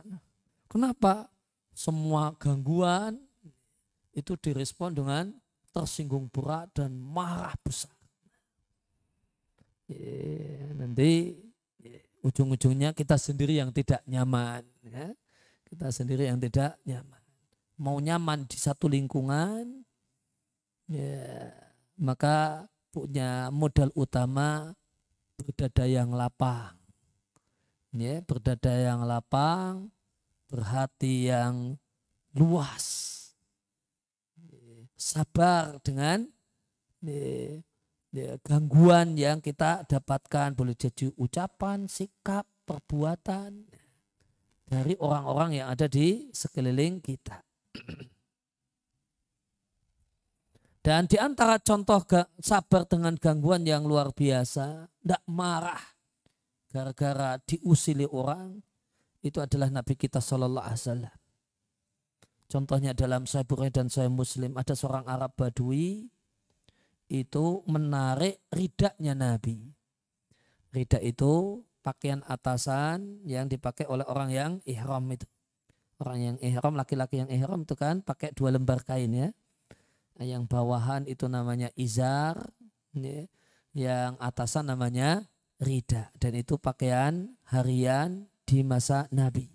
Kenapa? Semua gangguan itu direspon dengan tersinggung berat dan marah besar. Eh, nanti eh, ujung-ujungnya kita sendiri yang tidak nyaman. Ya. Kita sendiri yang tidak nyaman. Mau nyaman di satu lingkungan, ya, maka punya modal utama berdada yang lapang. Ya, berdada yang lapang, berhati yang luas. Sabar dengan ya, ya gangguan yang kita dapatkan. Boleh jadi ucapan, sikap, perbuatan dari orang-orang yang ada di sekeliling kita. Dan di antara contoh sabar dengan gangguan yang luar biasa, tidak marah gara-gara diusili orang, itu adalah Nabi kita Shallallahu Alaihi Wasallam. Contohnya dalam Sahih Bukhari dan Sahih Muslim ada seorang Arab Badui itu menarik ridaknya Nabi. Ridak itu pakaian atasan yang dipakai oleh orang yang ihram itu. Orang yang ihram, laki-laki yang ihram itu kan pakai dua lembar kain ya Nah, yang bawahan itu namanya izar, ya, yang atasan namanya rida dan itu pakaian harian di masa Nabi.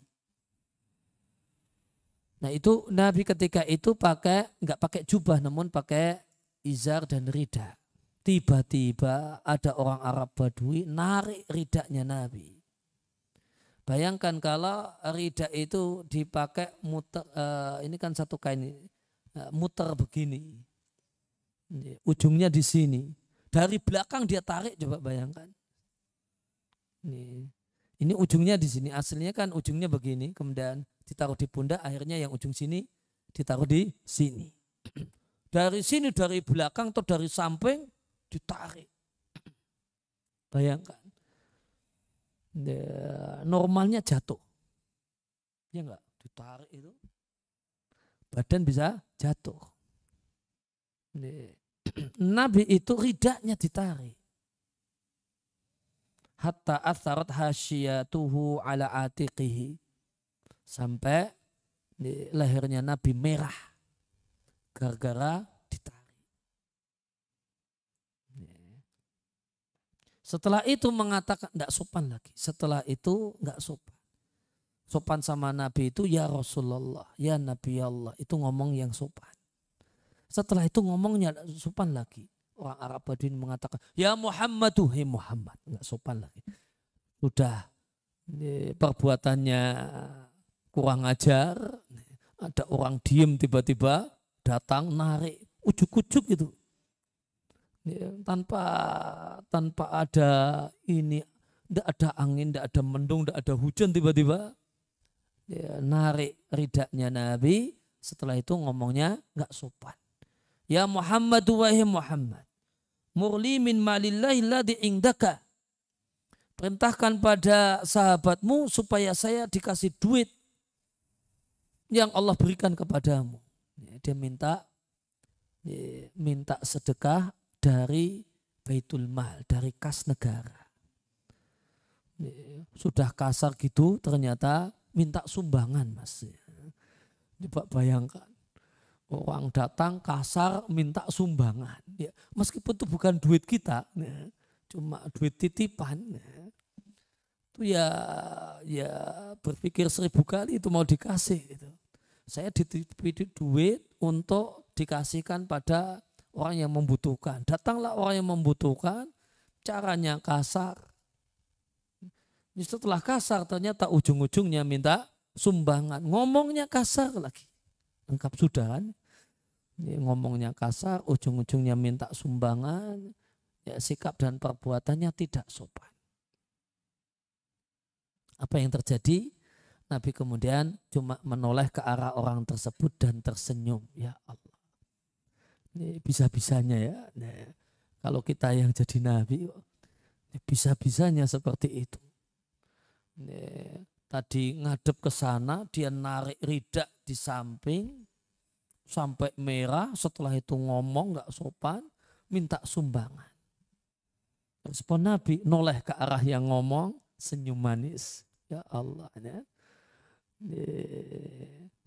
Nah itu Nabi ketika itu pakai nggak pakai jubah namun pakai izar dan rida. Tiba-tiba ada orang Arab Badui narik ridaknya Nabi. Bayangkan kalau rida itu dipakai muter, eh, ini kan satu kain Eh, muter begini. Iya, ujungnya di sini. Dari belakang dia tarik, coba bayangkan. Ini, iya. ini ujungnya di sini. Aslinya kan ujungnya begini, kemudian ditaruh di pundak, akhirnya yang ujung sini ditaruh di sini. Dari sini, dari belakang atau dari samping ditarik. Bayangkan. Iya, normalnya jatuh. Ya enggak? Ditarik itu badan bisa jatuh. Nabi itu ridaknya ditarik. Hatta atharat hasyiatuhu ala atiqihi. Sampai lahirnya Nabi merah. Gara-gara ditarik. Setelah itu mengatakan, tidak sopan lagi. Setelah itu nggak sopan sopan sama Nabi itu ya Rasulullah, ya Nabi Allah. Itu ngomong yang sopan. Setelah itu ngomongnya sopan lagi. Orang Arab Badui mengatakan, ya Muhammad tuh, hey eh, Muhammad. Enggak sopan lagi. Udah eh, perbuatannya kurang ajar. Ada orang diem tiba-tiba datang narik ujuk-ujuk gitu. Ya, tanpa tanpa ada ini tidak ada angin, tidak ada mendung, tidak ada hujan tiba-tiba ya, narik ridaknya Nabi, setelah itu ngomongnya nggak sopan. Ya Muhammad wahai Muhammad, murli min malillahi ladhi ingdaka. Perintahkan pada sahabatmu supaya saya dikasih duit yang Allah berikan kepadamu. Ya, dia minta ya, minta sedekah dari Baitul Mal, dari kas negara. Ya, sudah kasar gitu ternyata minta sumbangan mas. Coba bayangkan orang datang kasar minta sumbangan. Ya, meskipun itu bukan duit kita, ya, cuma duit titipan. Ya. Itu ya ya berpikir seribu kali itu mau dikasih. Gitu. Saya dititipi duit untuk dikasihkan pada orang yang membutuhkan. Datanglah orang yang membutuhkan, caranya kasar, setelah kasar ternyata ujung-ujungnya minta sumbangan. Ngomongnya kasar lagi. Lengkap sudah kan? Ya, ngomongnya kasar, ujung-ujungnya minta sumbangan. Ya, sikap dan perbuatannya tidak sopan. Apa yang terjadi? Nabi kemudian cuma menoleh ke arah orang tersebut dan tersenyum. Ya Allah. Ini bisa-bisanya ya. Nah, kalau kita yang jadi Nabi, ya bisa-bisanya seperti itu. Tadi ngadep ke sana, dia narik ridak di samping, sampai merah, setelah itu ngomong nggak sopan, minta sumbangan. Respon Nabi noleh ke arah yang ngomong, senyum manis. Ya Allah. Ya.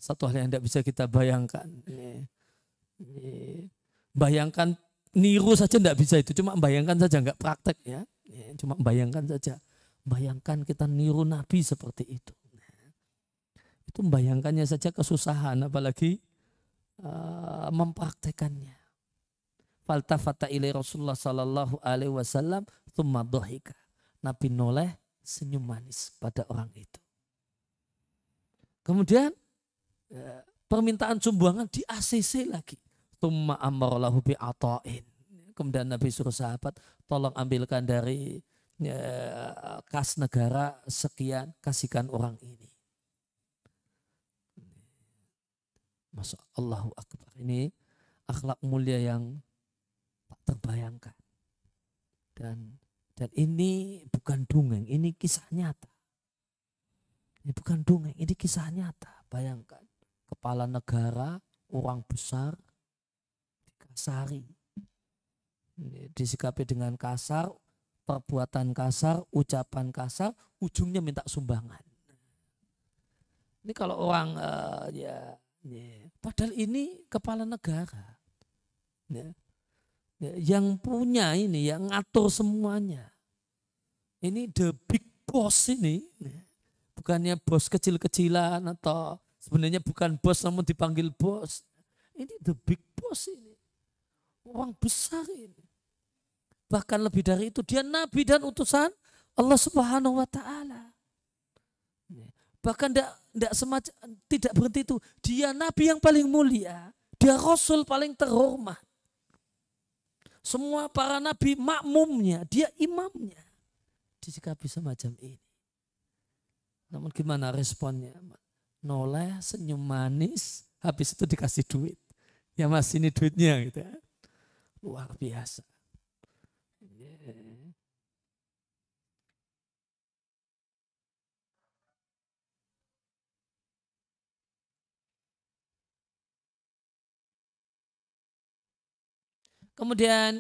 Satu hal yang tidak bisa kita bayangkan. Bayangkan niru saja tidak bisa itu, cuma bayangkan saja nggak praktek ya. Cuma bayangkan saja Bayangkan kita niru Nabi seperti itu. Itu membayangkannya saja kesusahan, apalagi uh, mempraktekannya. Faltafata ilai Rasulullah sallallahu alaihi wasallam thumma dohika. Nabi noleh senyum manis pada orang itu. Kemudian eh, permintaan sumbangan di ACC lagi. Tumma amarlahu bi Kemudian Nabi suruh sahabat, tolong ambilkan dari Eh, kas negara sekian kasihkan orang ini. Masya Allahu Akbar. Ini akhlak mulia yang tak terbayangkan. Dan dan ini bukan dongeng, ini kisah nyata. Ini bukan dongeng, ini kisah nyata. Bayangkan kepala negara, orang besar, dikasari. Disikapi dengan kasar, perbuatan kasar, ucapan kasar, ujungnya minta sumbangan. Ini kalau orang uh, ya, ya, padahal ini kepala negara, ya, ya, yang punya ini, yang ngatur semuanya. Ini the big boss ini, ya. bukannya bos kecil-kecilan atau sebenarnya bukan bos namun dipanggil bos. Ini the big boss ini, orang besar ini bahkan lebih dari itu dia nabi dan utusan Allah Subhanahu wa taala. Bahkan tidak tidak semacam tidak berhenti itu, dia nabi yang paling mulia, dia rasul paling terhormat. Semua para nabi makmumnya, dia imamnya. Disikapi semacam ini. Namun gimana responnya? Noleh, senyum manis, habis itu dikasih duit. Ya mas ini duitnya gitu ya. Luar biasa. Kemudian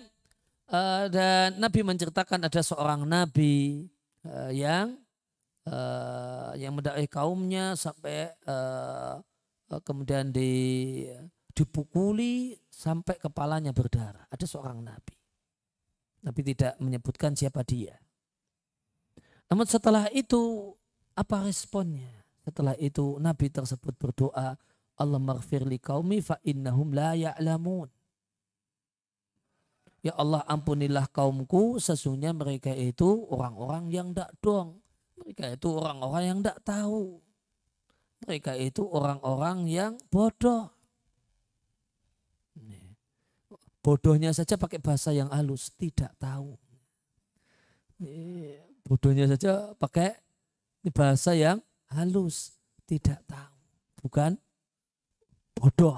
uh, dan Nabi menceritakan ada seorang Nabi eh, yang eh, yang mendakwai kaumnya sampai kemudian di dipukuli sampai kepalanya berdarah. Ada seorang Nabi. Nabi tidak menyebutkan siapa dia. Namun setelah itu apa responnya? Setelah itu Nabi tersebut berdoa, Allah maghfirli kaumi fa innahum la ya'lamun. Ya Allah ampunilah kaumku sesungguhnya mereka itu orang-orang yang tidak dong. Mereka itu orang-orang yang tidak tahu. Mereka itu orang-orang yang bodoh. Bodohnya saja pakai bahasa yang halus, tidak tahu. Bodohnya saja pakai bahasa yang halus, tidak tahu. Bukan bodoh.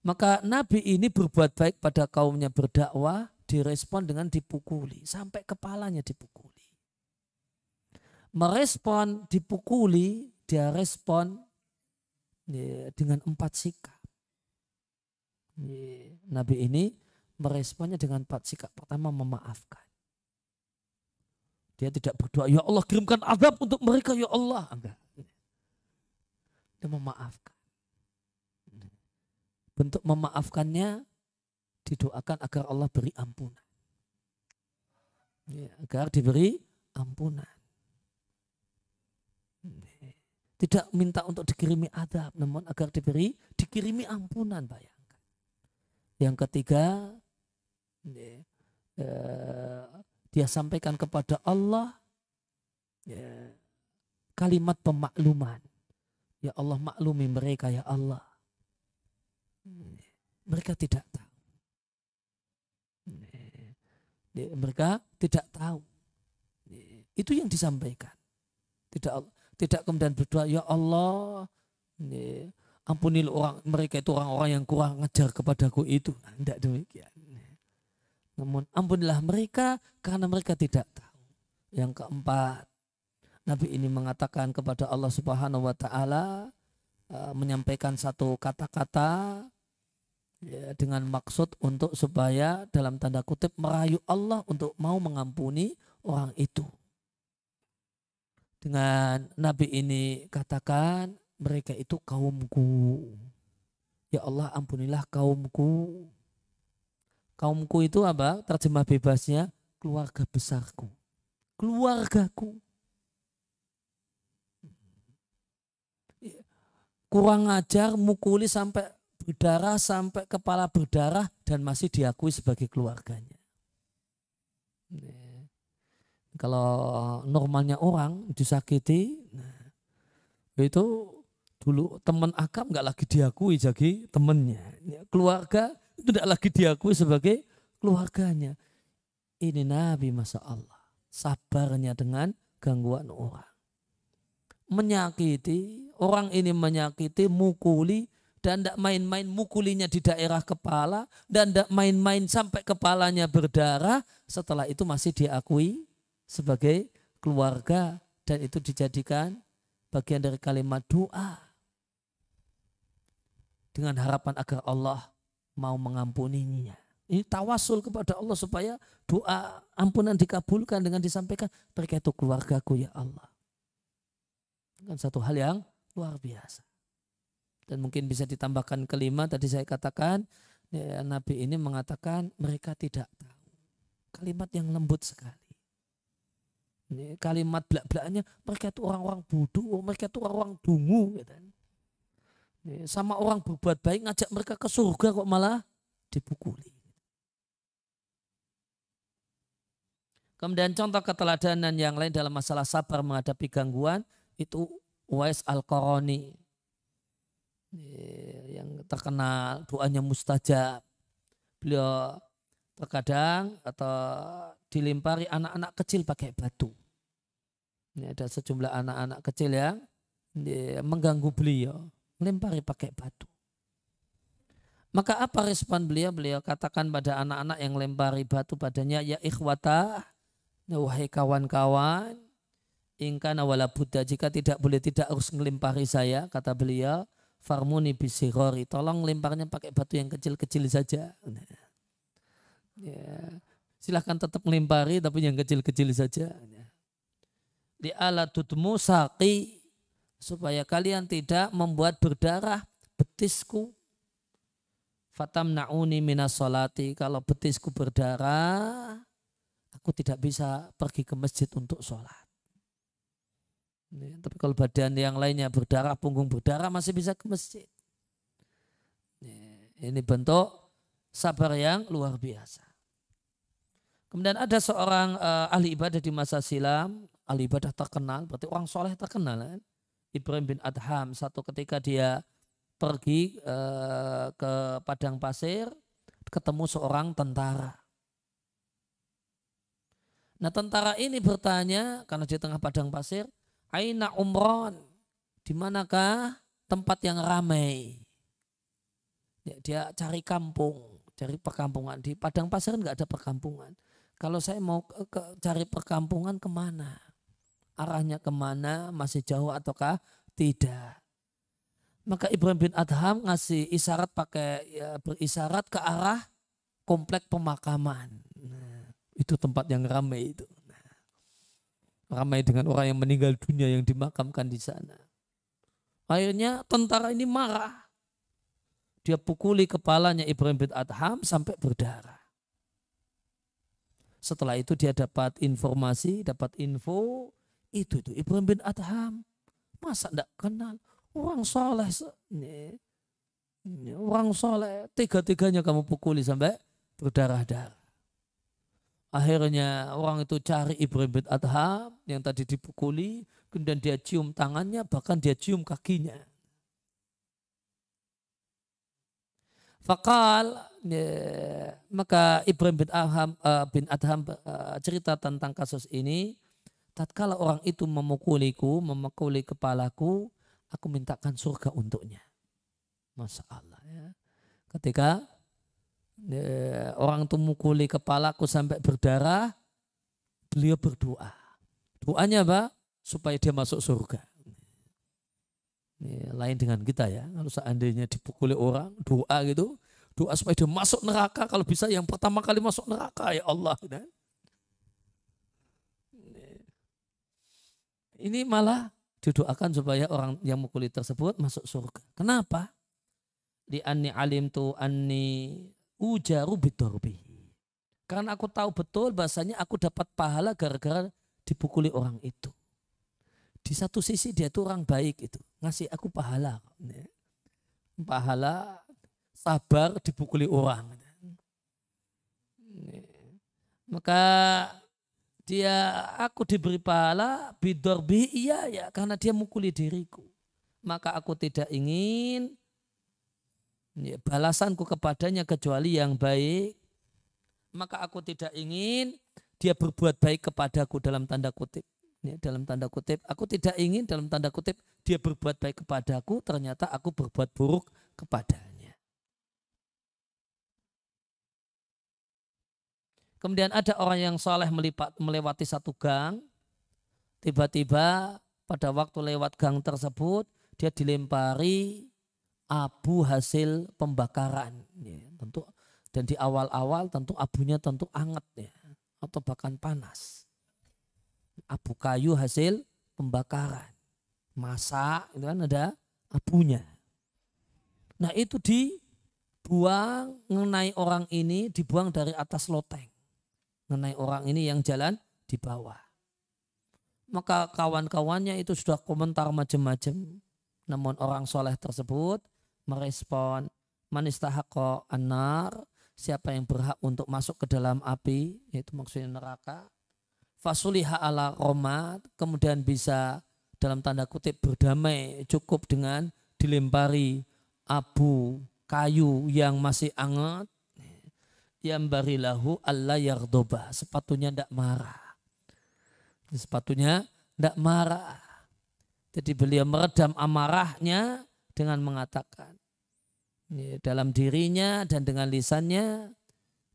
Maka Nabi ini berbuat baik pada kaumnya berdakwah direspon dengan dipukuli sampai kepalanya dipukuli. Merespon dipukuli dia respon ya, dengan empat sikap. Ya, Nabi ini meresponnya dengan empat sikap. Pertama memaafkan. Dia tidak berdoa, ya Allah kirimkan azab untuk mereka ya Allah. Enggak. Dia memaafkan. Bentuk memaafkannya didoakan agar Allah beri ampunan. Ya, agar diberi ampunan. Tidak minta untuk dikirimi adab, namun agar diberi dikirimi ampunan bayangkan. Yang ketiga, ya, eh, dia sampaikan kepada Allah ya, kalimat pemakluman. Ya Allah maklumi mereka ya Allah. Mereka tidak tahu. Mereka tidak tahu. Itu yang disampaikan. Tidak tidak kemudian berdoa, ya Allah, ampunilah orang mereka itu orang-orang yang kurang ngejar kepadaku itu. Nah, tidak demikian. Namun ampunilah mereka karena mereka tidak tahu. Yang keempat, Nabi ini mengatakan kepada Allah Subhanahu wa taala, Eh, menyampaikan satu kata-kata ya, dengan maksud untuk supaya dalam tanda kutip merayu Allah untuk mau mengampuni orang itu. Dengan Nabi ini katakan mereka itu kaumku. Ya Allah ampunilah kaumku. Kaumku itu apa? Terjemah bebasnya keluarga besarku. Keluargaku. kurang ajar, mukuli sampai berdarah, sampai kepala berdarah dan masih diakui sebagai keluarganya. kalau normalnya orang disakiti, nah, itu dulu teman akam nggak lagi diakui jadi temannya. Keluarga itu tidak lagi diakui sebagai keluarganya. Ini Nabi Masya Allah. Sabarnya dengan gangguan orang menyakiti, orang ini menyakiti, mukuli, dan tidak main-main mukulinya di daerah kepala, dan tidak main-main sampai kepalanya berdarah, setelah itu masih diakui sebagai keluarga, dan itu dijadikan bagian dari kalimat doa. Dengan harapan agar Allah mau mengampuninya. Ini tawasul kepada Allah supaya doa ampunan dikabulkan dengan disampaikan. Mereka itu keluargaku ya Allah. Kan satu hal yang luar biasa. Dan mungkin bisa ditambahkan kelima tadi saya katakan ya, Nabi ini mengatakan mereka tidak tahu. Kalimat yang lembut sekali. Ini kalimat belak-belaknya mereka itu orang-orang bodoh, mereka itu orang-orang dungu. Gitu. Ini sama orang berbuat baik ngajak mereka ke surga kok malah dipukuli. Kemudian contoh keteladanan yang lain dalam masalah sabar menghadapi gangguan itu Uwais Al-Qarani eh, yang terkenal doanya mustajab. Beliau terkadang atau dilimpari anak-anak kecil pakai batu. Ini ada sejumlah anak-anak kecil yang eh, mengganggu beliau, melempari pakai batu. Maka apa respon beliau? Beliau katakan pada anak-anak yang lempari batu padanya, ya ikhwata, wahai kawan-kawan, ingkan awala buddha jika tidak boleh tidak harus ngelimpari saya kata beliau farmuni bisirori tolong lemparnya pakai batu yang kecil-kecil saja ya silahkan tetap melimpari tapi yang kecil-kecil saja di di tutmu saki supaya kalian tidak membuat berdarah betisku fatam nauni minas solati kalau betisku berdarah aku tidak bisa pergi ke masjid untuk sholat tapi kalau badan yang lainnya berdarah, punggung berdarah masih bisa ke masjid. ini bentuk sabar yang luar biasa. Kemudian ada seorang uh, ahli ibadah di masa silam, ahli ibadah terkenal, berarti orang soleh terkenal. Kan? Ibrahim bin Adham, satu ketika dia pergi uh, ke padang pasir, ketemu seorang tentara. Nah tentara ini bertanya, karena di tengah padang pasir, Aina umron. Di manakah tempat yang ramai? Ya, dia cari kampung, cari perkampungan. Di Padang Pasir nggak ada perkampungan. Kalau saya mau ke, ke, cari perkampungan kemana? Arahnya kemana? Masih jauh ataukah tidak? Maka Ibrahim bin Adham ngasih isyarat pakai ya, berisarat ke arah komplek pemakaman. Nah, itu tempat yang ramai itu ramai dengan orang yang meninggal dunia yang dimakamkan di sana. Akhirnya tentara ini marah. Dia pukuli kepalanya Ibrahim bin Adham sampai berdarah. Setelah itu dia dapat informasi, dapat info, itu itu Ibrahim bin Adham. Masa tidak kenal? Orang soleh, ini, ini, orang soleh, tiga-tiganya kamu pukuli sampai berdarah-darah. Akhirnya orang itu cari Ibrahim bin Adham yang tadi dipukuli, kemudian dia cium tangannya, bahkan dia cium kakinya. Fakal, ya, maka Ibrahim bin Adham, uh, bin Adham eh, cerita tentang kasus ini, tatkala orang itu memukuliku, memukuli kepalaku, aku mintakan surga untuknya. Masya ya. Ketika Eh, orang itu mukuli kepalaku sampai berdarah, beliau berdoa. Doanya apa? Supaya dia masuk surga. lain dengan kita ya. Kalau seandainya dipukuli orang, doa gitu, doa supaya dia masuk neraka. Kalau bisa yang pertama kali masuk neraka ya Allah. Ini malah didoakan supaya orang yang mukuli tersebut masuk surga. Kenapa? Di anni alim tu anni ujaru bidorbi. Karena aku tahu betul bahasanya aku dapat pahala gara-gara dipukuli orang itu. Di satu sisi dia itu orang baik itu. Ngasih aku pahala. Pahala sabar dipukuli orang. Maka dia aku diberi pahala bidorbi iya ya karena dia mukuli diriku. Maka aku tidak ingin ya, balasanku kepadanya kecuali yang baik, maka aku tidak ingin dia berbuat baik kepadaku dalam tanda kutip. Ya, dalam tanda kutip, aku tidak ingin dalam tanda kutip dia berbuat baik kepadaku, ternyata aku berbuat buruk kepadanya. Kemudian ada orang yang soleh melipat, melewati satu gang, tiba-tiba pada waktu lewat gang tersebut, dia dilempari abu hasil pembakaran. Ya, tentu dan di awal-awal tentu abunya tentu anget ya atau bahkan panas. Abu kayu hasil pembakaran. Masak itu kan ada abunya. Nah itu dibuang mengenai orang ini dibuang dari atas loteng. Mengenai orang ini yang jalan di bawah. Maka kawan-kawannya itu sudah komentar macam-macam. Namun orang soleh tersebut merespon manistahako anar siapa yang berhak untuk masuk ke dalam api yaitu maksudnya neraka fasuliha ala romat kemudian bisa dalam tanda kutip berdamai cukup dengan dilempari abu kayu yang masih anget yang barilahu Allah yardoba sepatunya tidak marah sepatunya tidak marah jadi beliau meredam amarahnya dengan mengatakan Ya, dalam dirinya dan dengan lisannya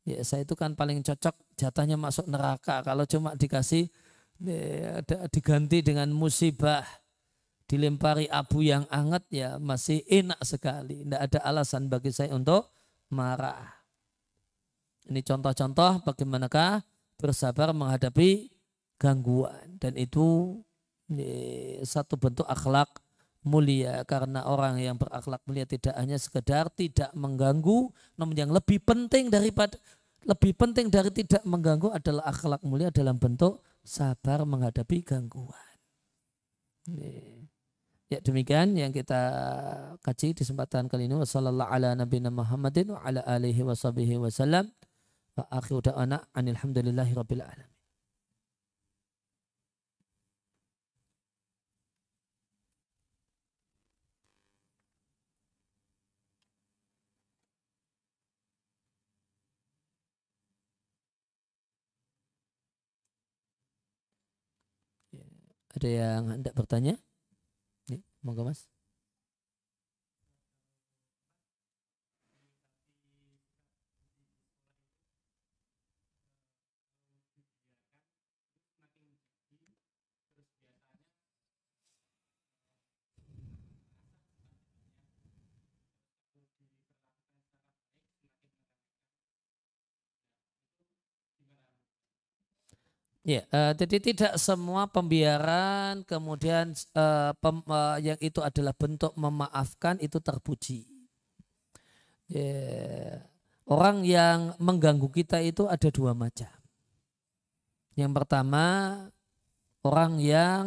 ya saya itu kan paling cocok jatahnya masuk neraka kalau cuma dikasih ya, diganti dengan musibah dilempari abu yang anget ya masih enak sekali tidak ada alasan bagi saya untuk marah ini contoh-contoh bagaimanakah bersabar menghadapi gangguan dan itu ya, satu bentuk akhlak mulia karena orang yang berakhlak mulia tidak hanya sekedar tidak mengganggu namun yang lebih penting daripada lebih penting dari tidak mengganggu adalah akhlak mulia dalam bentuk sabar menghadapi gangguan. Ya demikian yang kita kaji di kesempatan kali ini. Wassalamualaikum warahmatullahi wabarakatuh. Wa ala alihi wasallam wa Wa akhiru da'ana anilhamdulillahi rabbil alamin. Ada yang hendak bertanya? Ya, monggo mas. Ya, uh, jadi tidak semua pembiaran kemudian uh, pem, uh, yang itu adalah bentuk memaafkan itu terpuji. Yeah. Orang yang mengganggu kita itu ada dua macam. Yang pertama orang yang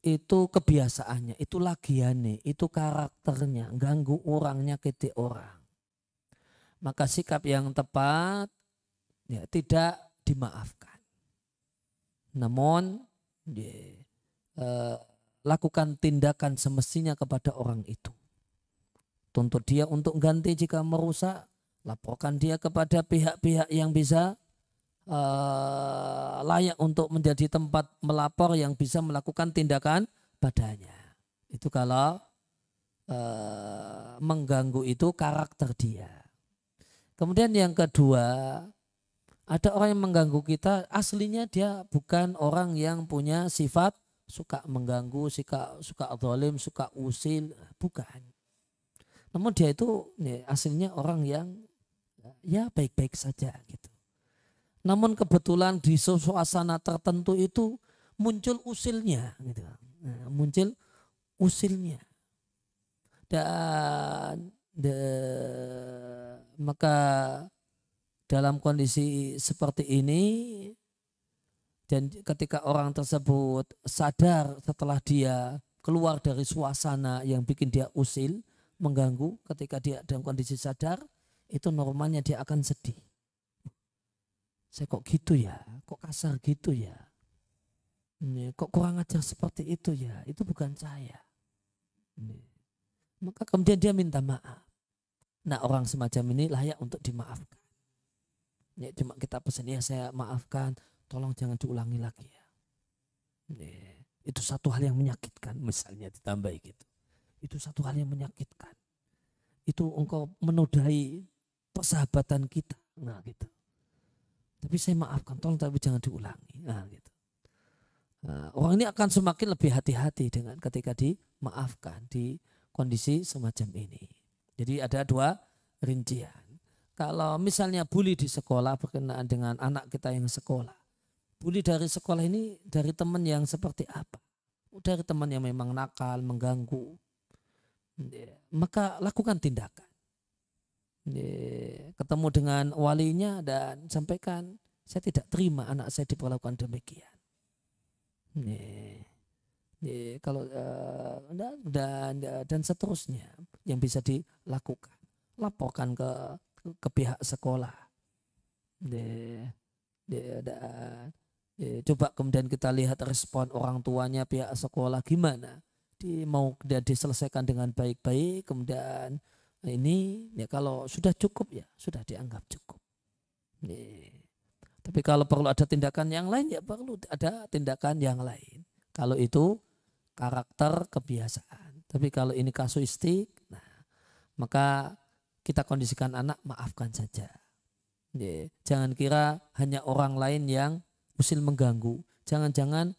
itu kebiasaannya, itu lagiannya, itu karakternya, ganggu orangnya ketik orang. Maka sikap yang tepat ya tidak dimaafkan. Namun yeah, eh, uh, lakukan tindakan semestinya kepada orang itu. Tuntut dia untuk ganti jika merusak, laporkan dia kepada pihak-pihak yang bisa uh, layak untuk menjadi tempat melapor yang bisa melakukan tindakan padanya. Itu kalau uh, mengganggu itu karakter dia. Kemudian yang kedua, ada orang yang mengganggu kita, aslinya dia bukan orang yang punya sifat suka mengganggu, suka suka zalim, suka usil, bukan. Namun dia itu ya, aslinya orang yang ya baik-baik saja gitu. Namun kebetulan di suasana tertentu itu muncul usilnya gitu. Nah, muncul usilnya. Dan de, maka dalam kondisi seperti ini dan ketika orang tersebut sadar setelah dia keluar dari suasana yang bikin dia usil, mengganggu ketika dia dalam kondisi sadar, itu normalnya dia akan sedih. Saya kok gitu ya, kok kasar gitu ya, Ini kok kurang ajar seperti itu ya, itu bukan saya. Maka kemudian dia minta maaf. Nah orang semacam ini layak untuk dimaafkan. Ya, cuma kita pesan ya saya maafkan, tolong jangan diulangi lagi ya. ya. Itu satu hal yang menyakitkan misalnya ditambahi gitu. Itu satu hal yang menyakitkan. Itu engkau menodai persahabatan kita. Nah gitu. Tapi saya maafkan, tolong tapi jangan diulangi. Nah gitu. Nah, orang ini akan semakin lebih hati-hati dengan ketika dimaafkan di kondisi semacam ini. Jadi ada dua rincian. Kalau misalnya bully di sekolah berkenaan dengan anak kita yang sekolah. Bully dari sekolah ini dari teman yang seperti apa? Dari teman yang memang nakal, mengganggu. Iya, maka lakukan tindakan. Iya, ketemu dengan walinya dan sampaikan, saya tidak terima anak saya diperlakukan demikian. Iya, kalau eh, dan dan seterusnya yang bisa dilakukan. Laporkan ke ke pihak sekolah. Ya, ya, dan, coba kemudian kita lihat respon orang tuanya pihak sekolah gimana. Di, mau dia diselesaikan dengan baik-baik kemudian ini ya kalau sudah cukup ya sudah dianggap cukup. Ya. Tapi kalau perlu ada tindakan yang lain ya perlu ada tindakan yang lain. Kalau itu karakter kebiasaan. Tapi kalau ini kasuistik, nah maka kita kondisikan anak maafkan saja. Jangan kira hanya orang lain yang usil mengganggu. Jangan-jangan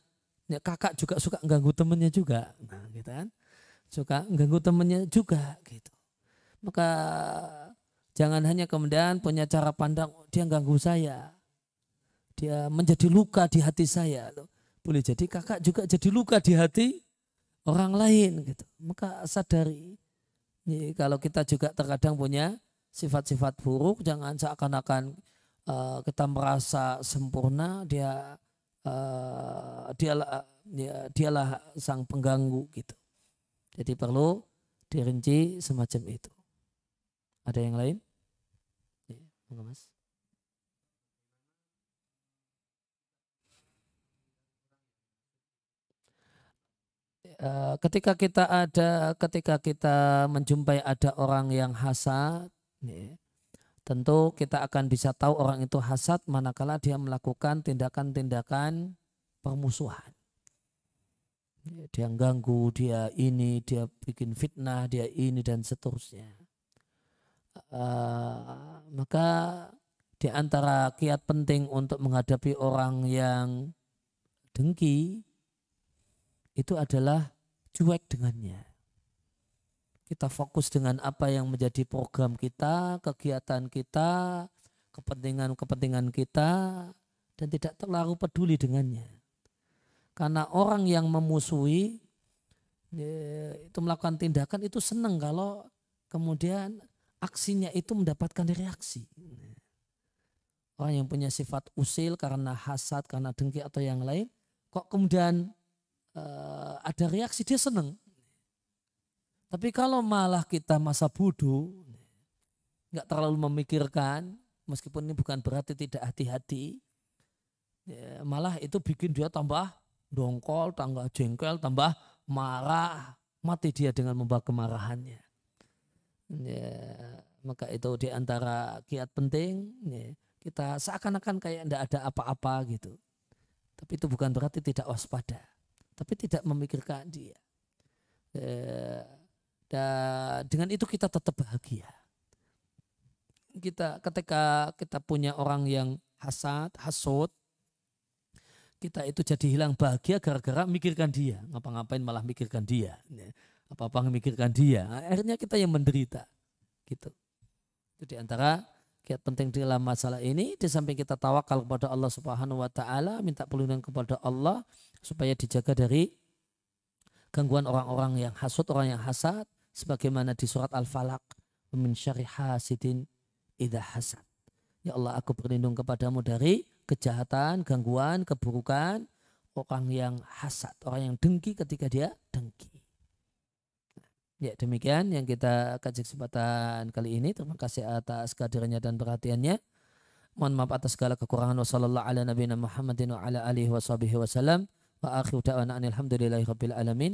ya kakak juga suka mengganggu temannya juga. Nah, gitu kan. Suka mengganggu temennya juga gitu. Maka jangan hanya kemudian punya cara pandang oh, dia mengganggu saya. Dia menjadi luka di hati saya. Loh. Boleh jadi kakak juga jadi luka di hati orang lain gitu. Maka sadari kalau kita juga terkadang punya sifat-sifat buruk, jangan seakan-akan uh, kita merasa sempurna, dia uh, eh, dialah ya, dialah sang pengganggu gitu. Jadi perlu dirinci semacam itu. Ada yang lain? Ya, mas. Eh, ketika kita ada ketika kita menjumpai ada orang yang hasad tentu kita akan bisa tahu orang itu hasad manakala dia melakukan tindakan-tindakan permusuhan dia ganggu dia ini dia bikin fitnah dia ini dan seterusnya eh, maka di antara kiat penting untuk menghadapi orang yang dengki itu adalah cuek dengannya. Kita fokus dengan apa yang menjadi program kita, kegiatan kita, kepentingan-kepentingan kita, dan tidak terlalu peduli dengannya. Karena orang yang memusuhi ya, itu melakukan tindakan itu senang kalau kemudian aksinya itu mendapatkan reaksi. Orang yang punya sifat usil karena hasad, karena dengki atau yang lain, kok kemudian uh, ada reaksi dia seneng. Tapi kalau malah kita masa bodoh, nggak terlalu memikirkan, meskipun ini bukan berarti tidak hati-hati, ya, malah itu bikin dia tambah dongkol, tambah jengkel, tambah marah, mati dia dengan membawa kemarahannya. Ya, maka itu di antara kiat penting, ya, kita seakan-akan kayak tidak ada apa-apa gitu. Tapi itu bukan berarti tidak waspada tapi tidak memikirkan dia. Eh, dan dengan itu kita tetap bahagia. Kita ketika kita punya orang yang hasad, hasut, kita itu jadi hilang bahagia gara-gara mikirkan dia. Ngapa-ngapain malah mikirkan dia. Apa-apa mikirkan dia. Akhirnya kita yang menderita. Gitu. Itu diantara Kiat penting dalam masalah ini di samping kita tawakal kepada Allah Subhanahu wa taala, minta perlindungan kepada Allah supaya dijaga dari gangguan orang-orang yang hasut, orang yang hasad sebagaimana di surat Al-Falaq, "Min syarri hasidin idza hasad." Ya Allah, aku berlindung kepadamu dari kejahatan, gangguan, keburukan orang yang hasad, orang yang dengki ketika dia dengki. Ya, demikian yang kita kaji kesempatan kali ini. Terima kasih atas kehadirannya dan perhatiannya. Mohon maaf atas segala kekurangan. wassalamualaikum warahmatullahi wabarakatuh wa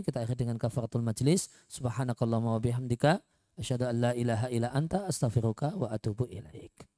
Kita akhiri dengan kafaratul majlis. Subhanakallahumma wa bihamdika. Asyadu an la ilaha ila anta astaghfiruka wa atubu ilaik.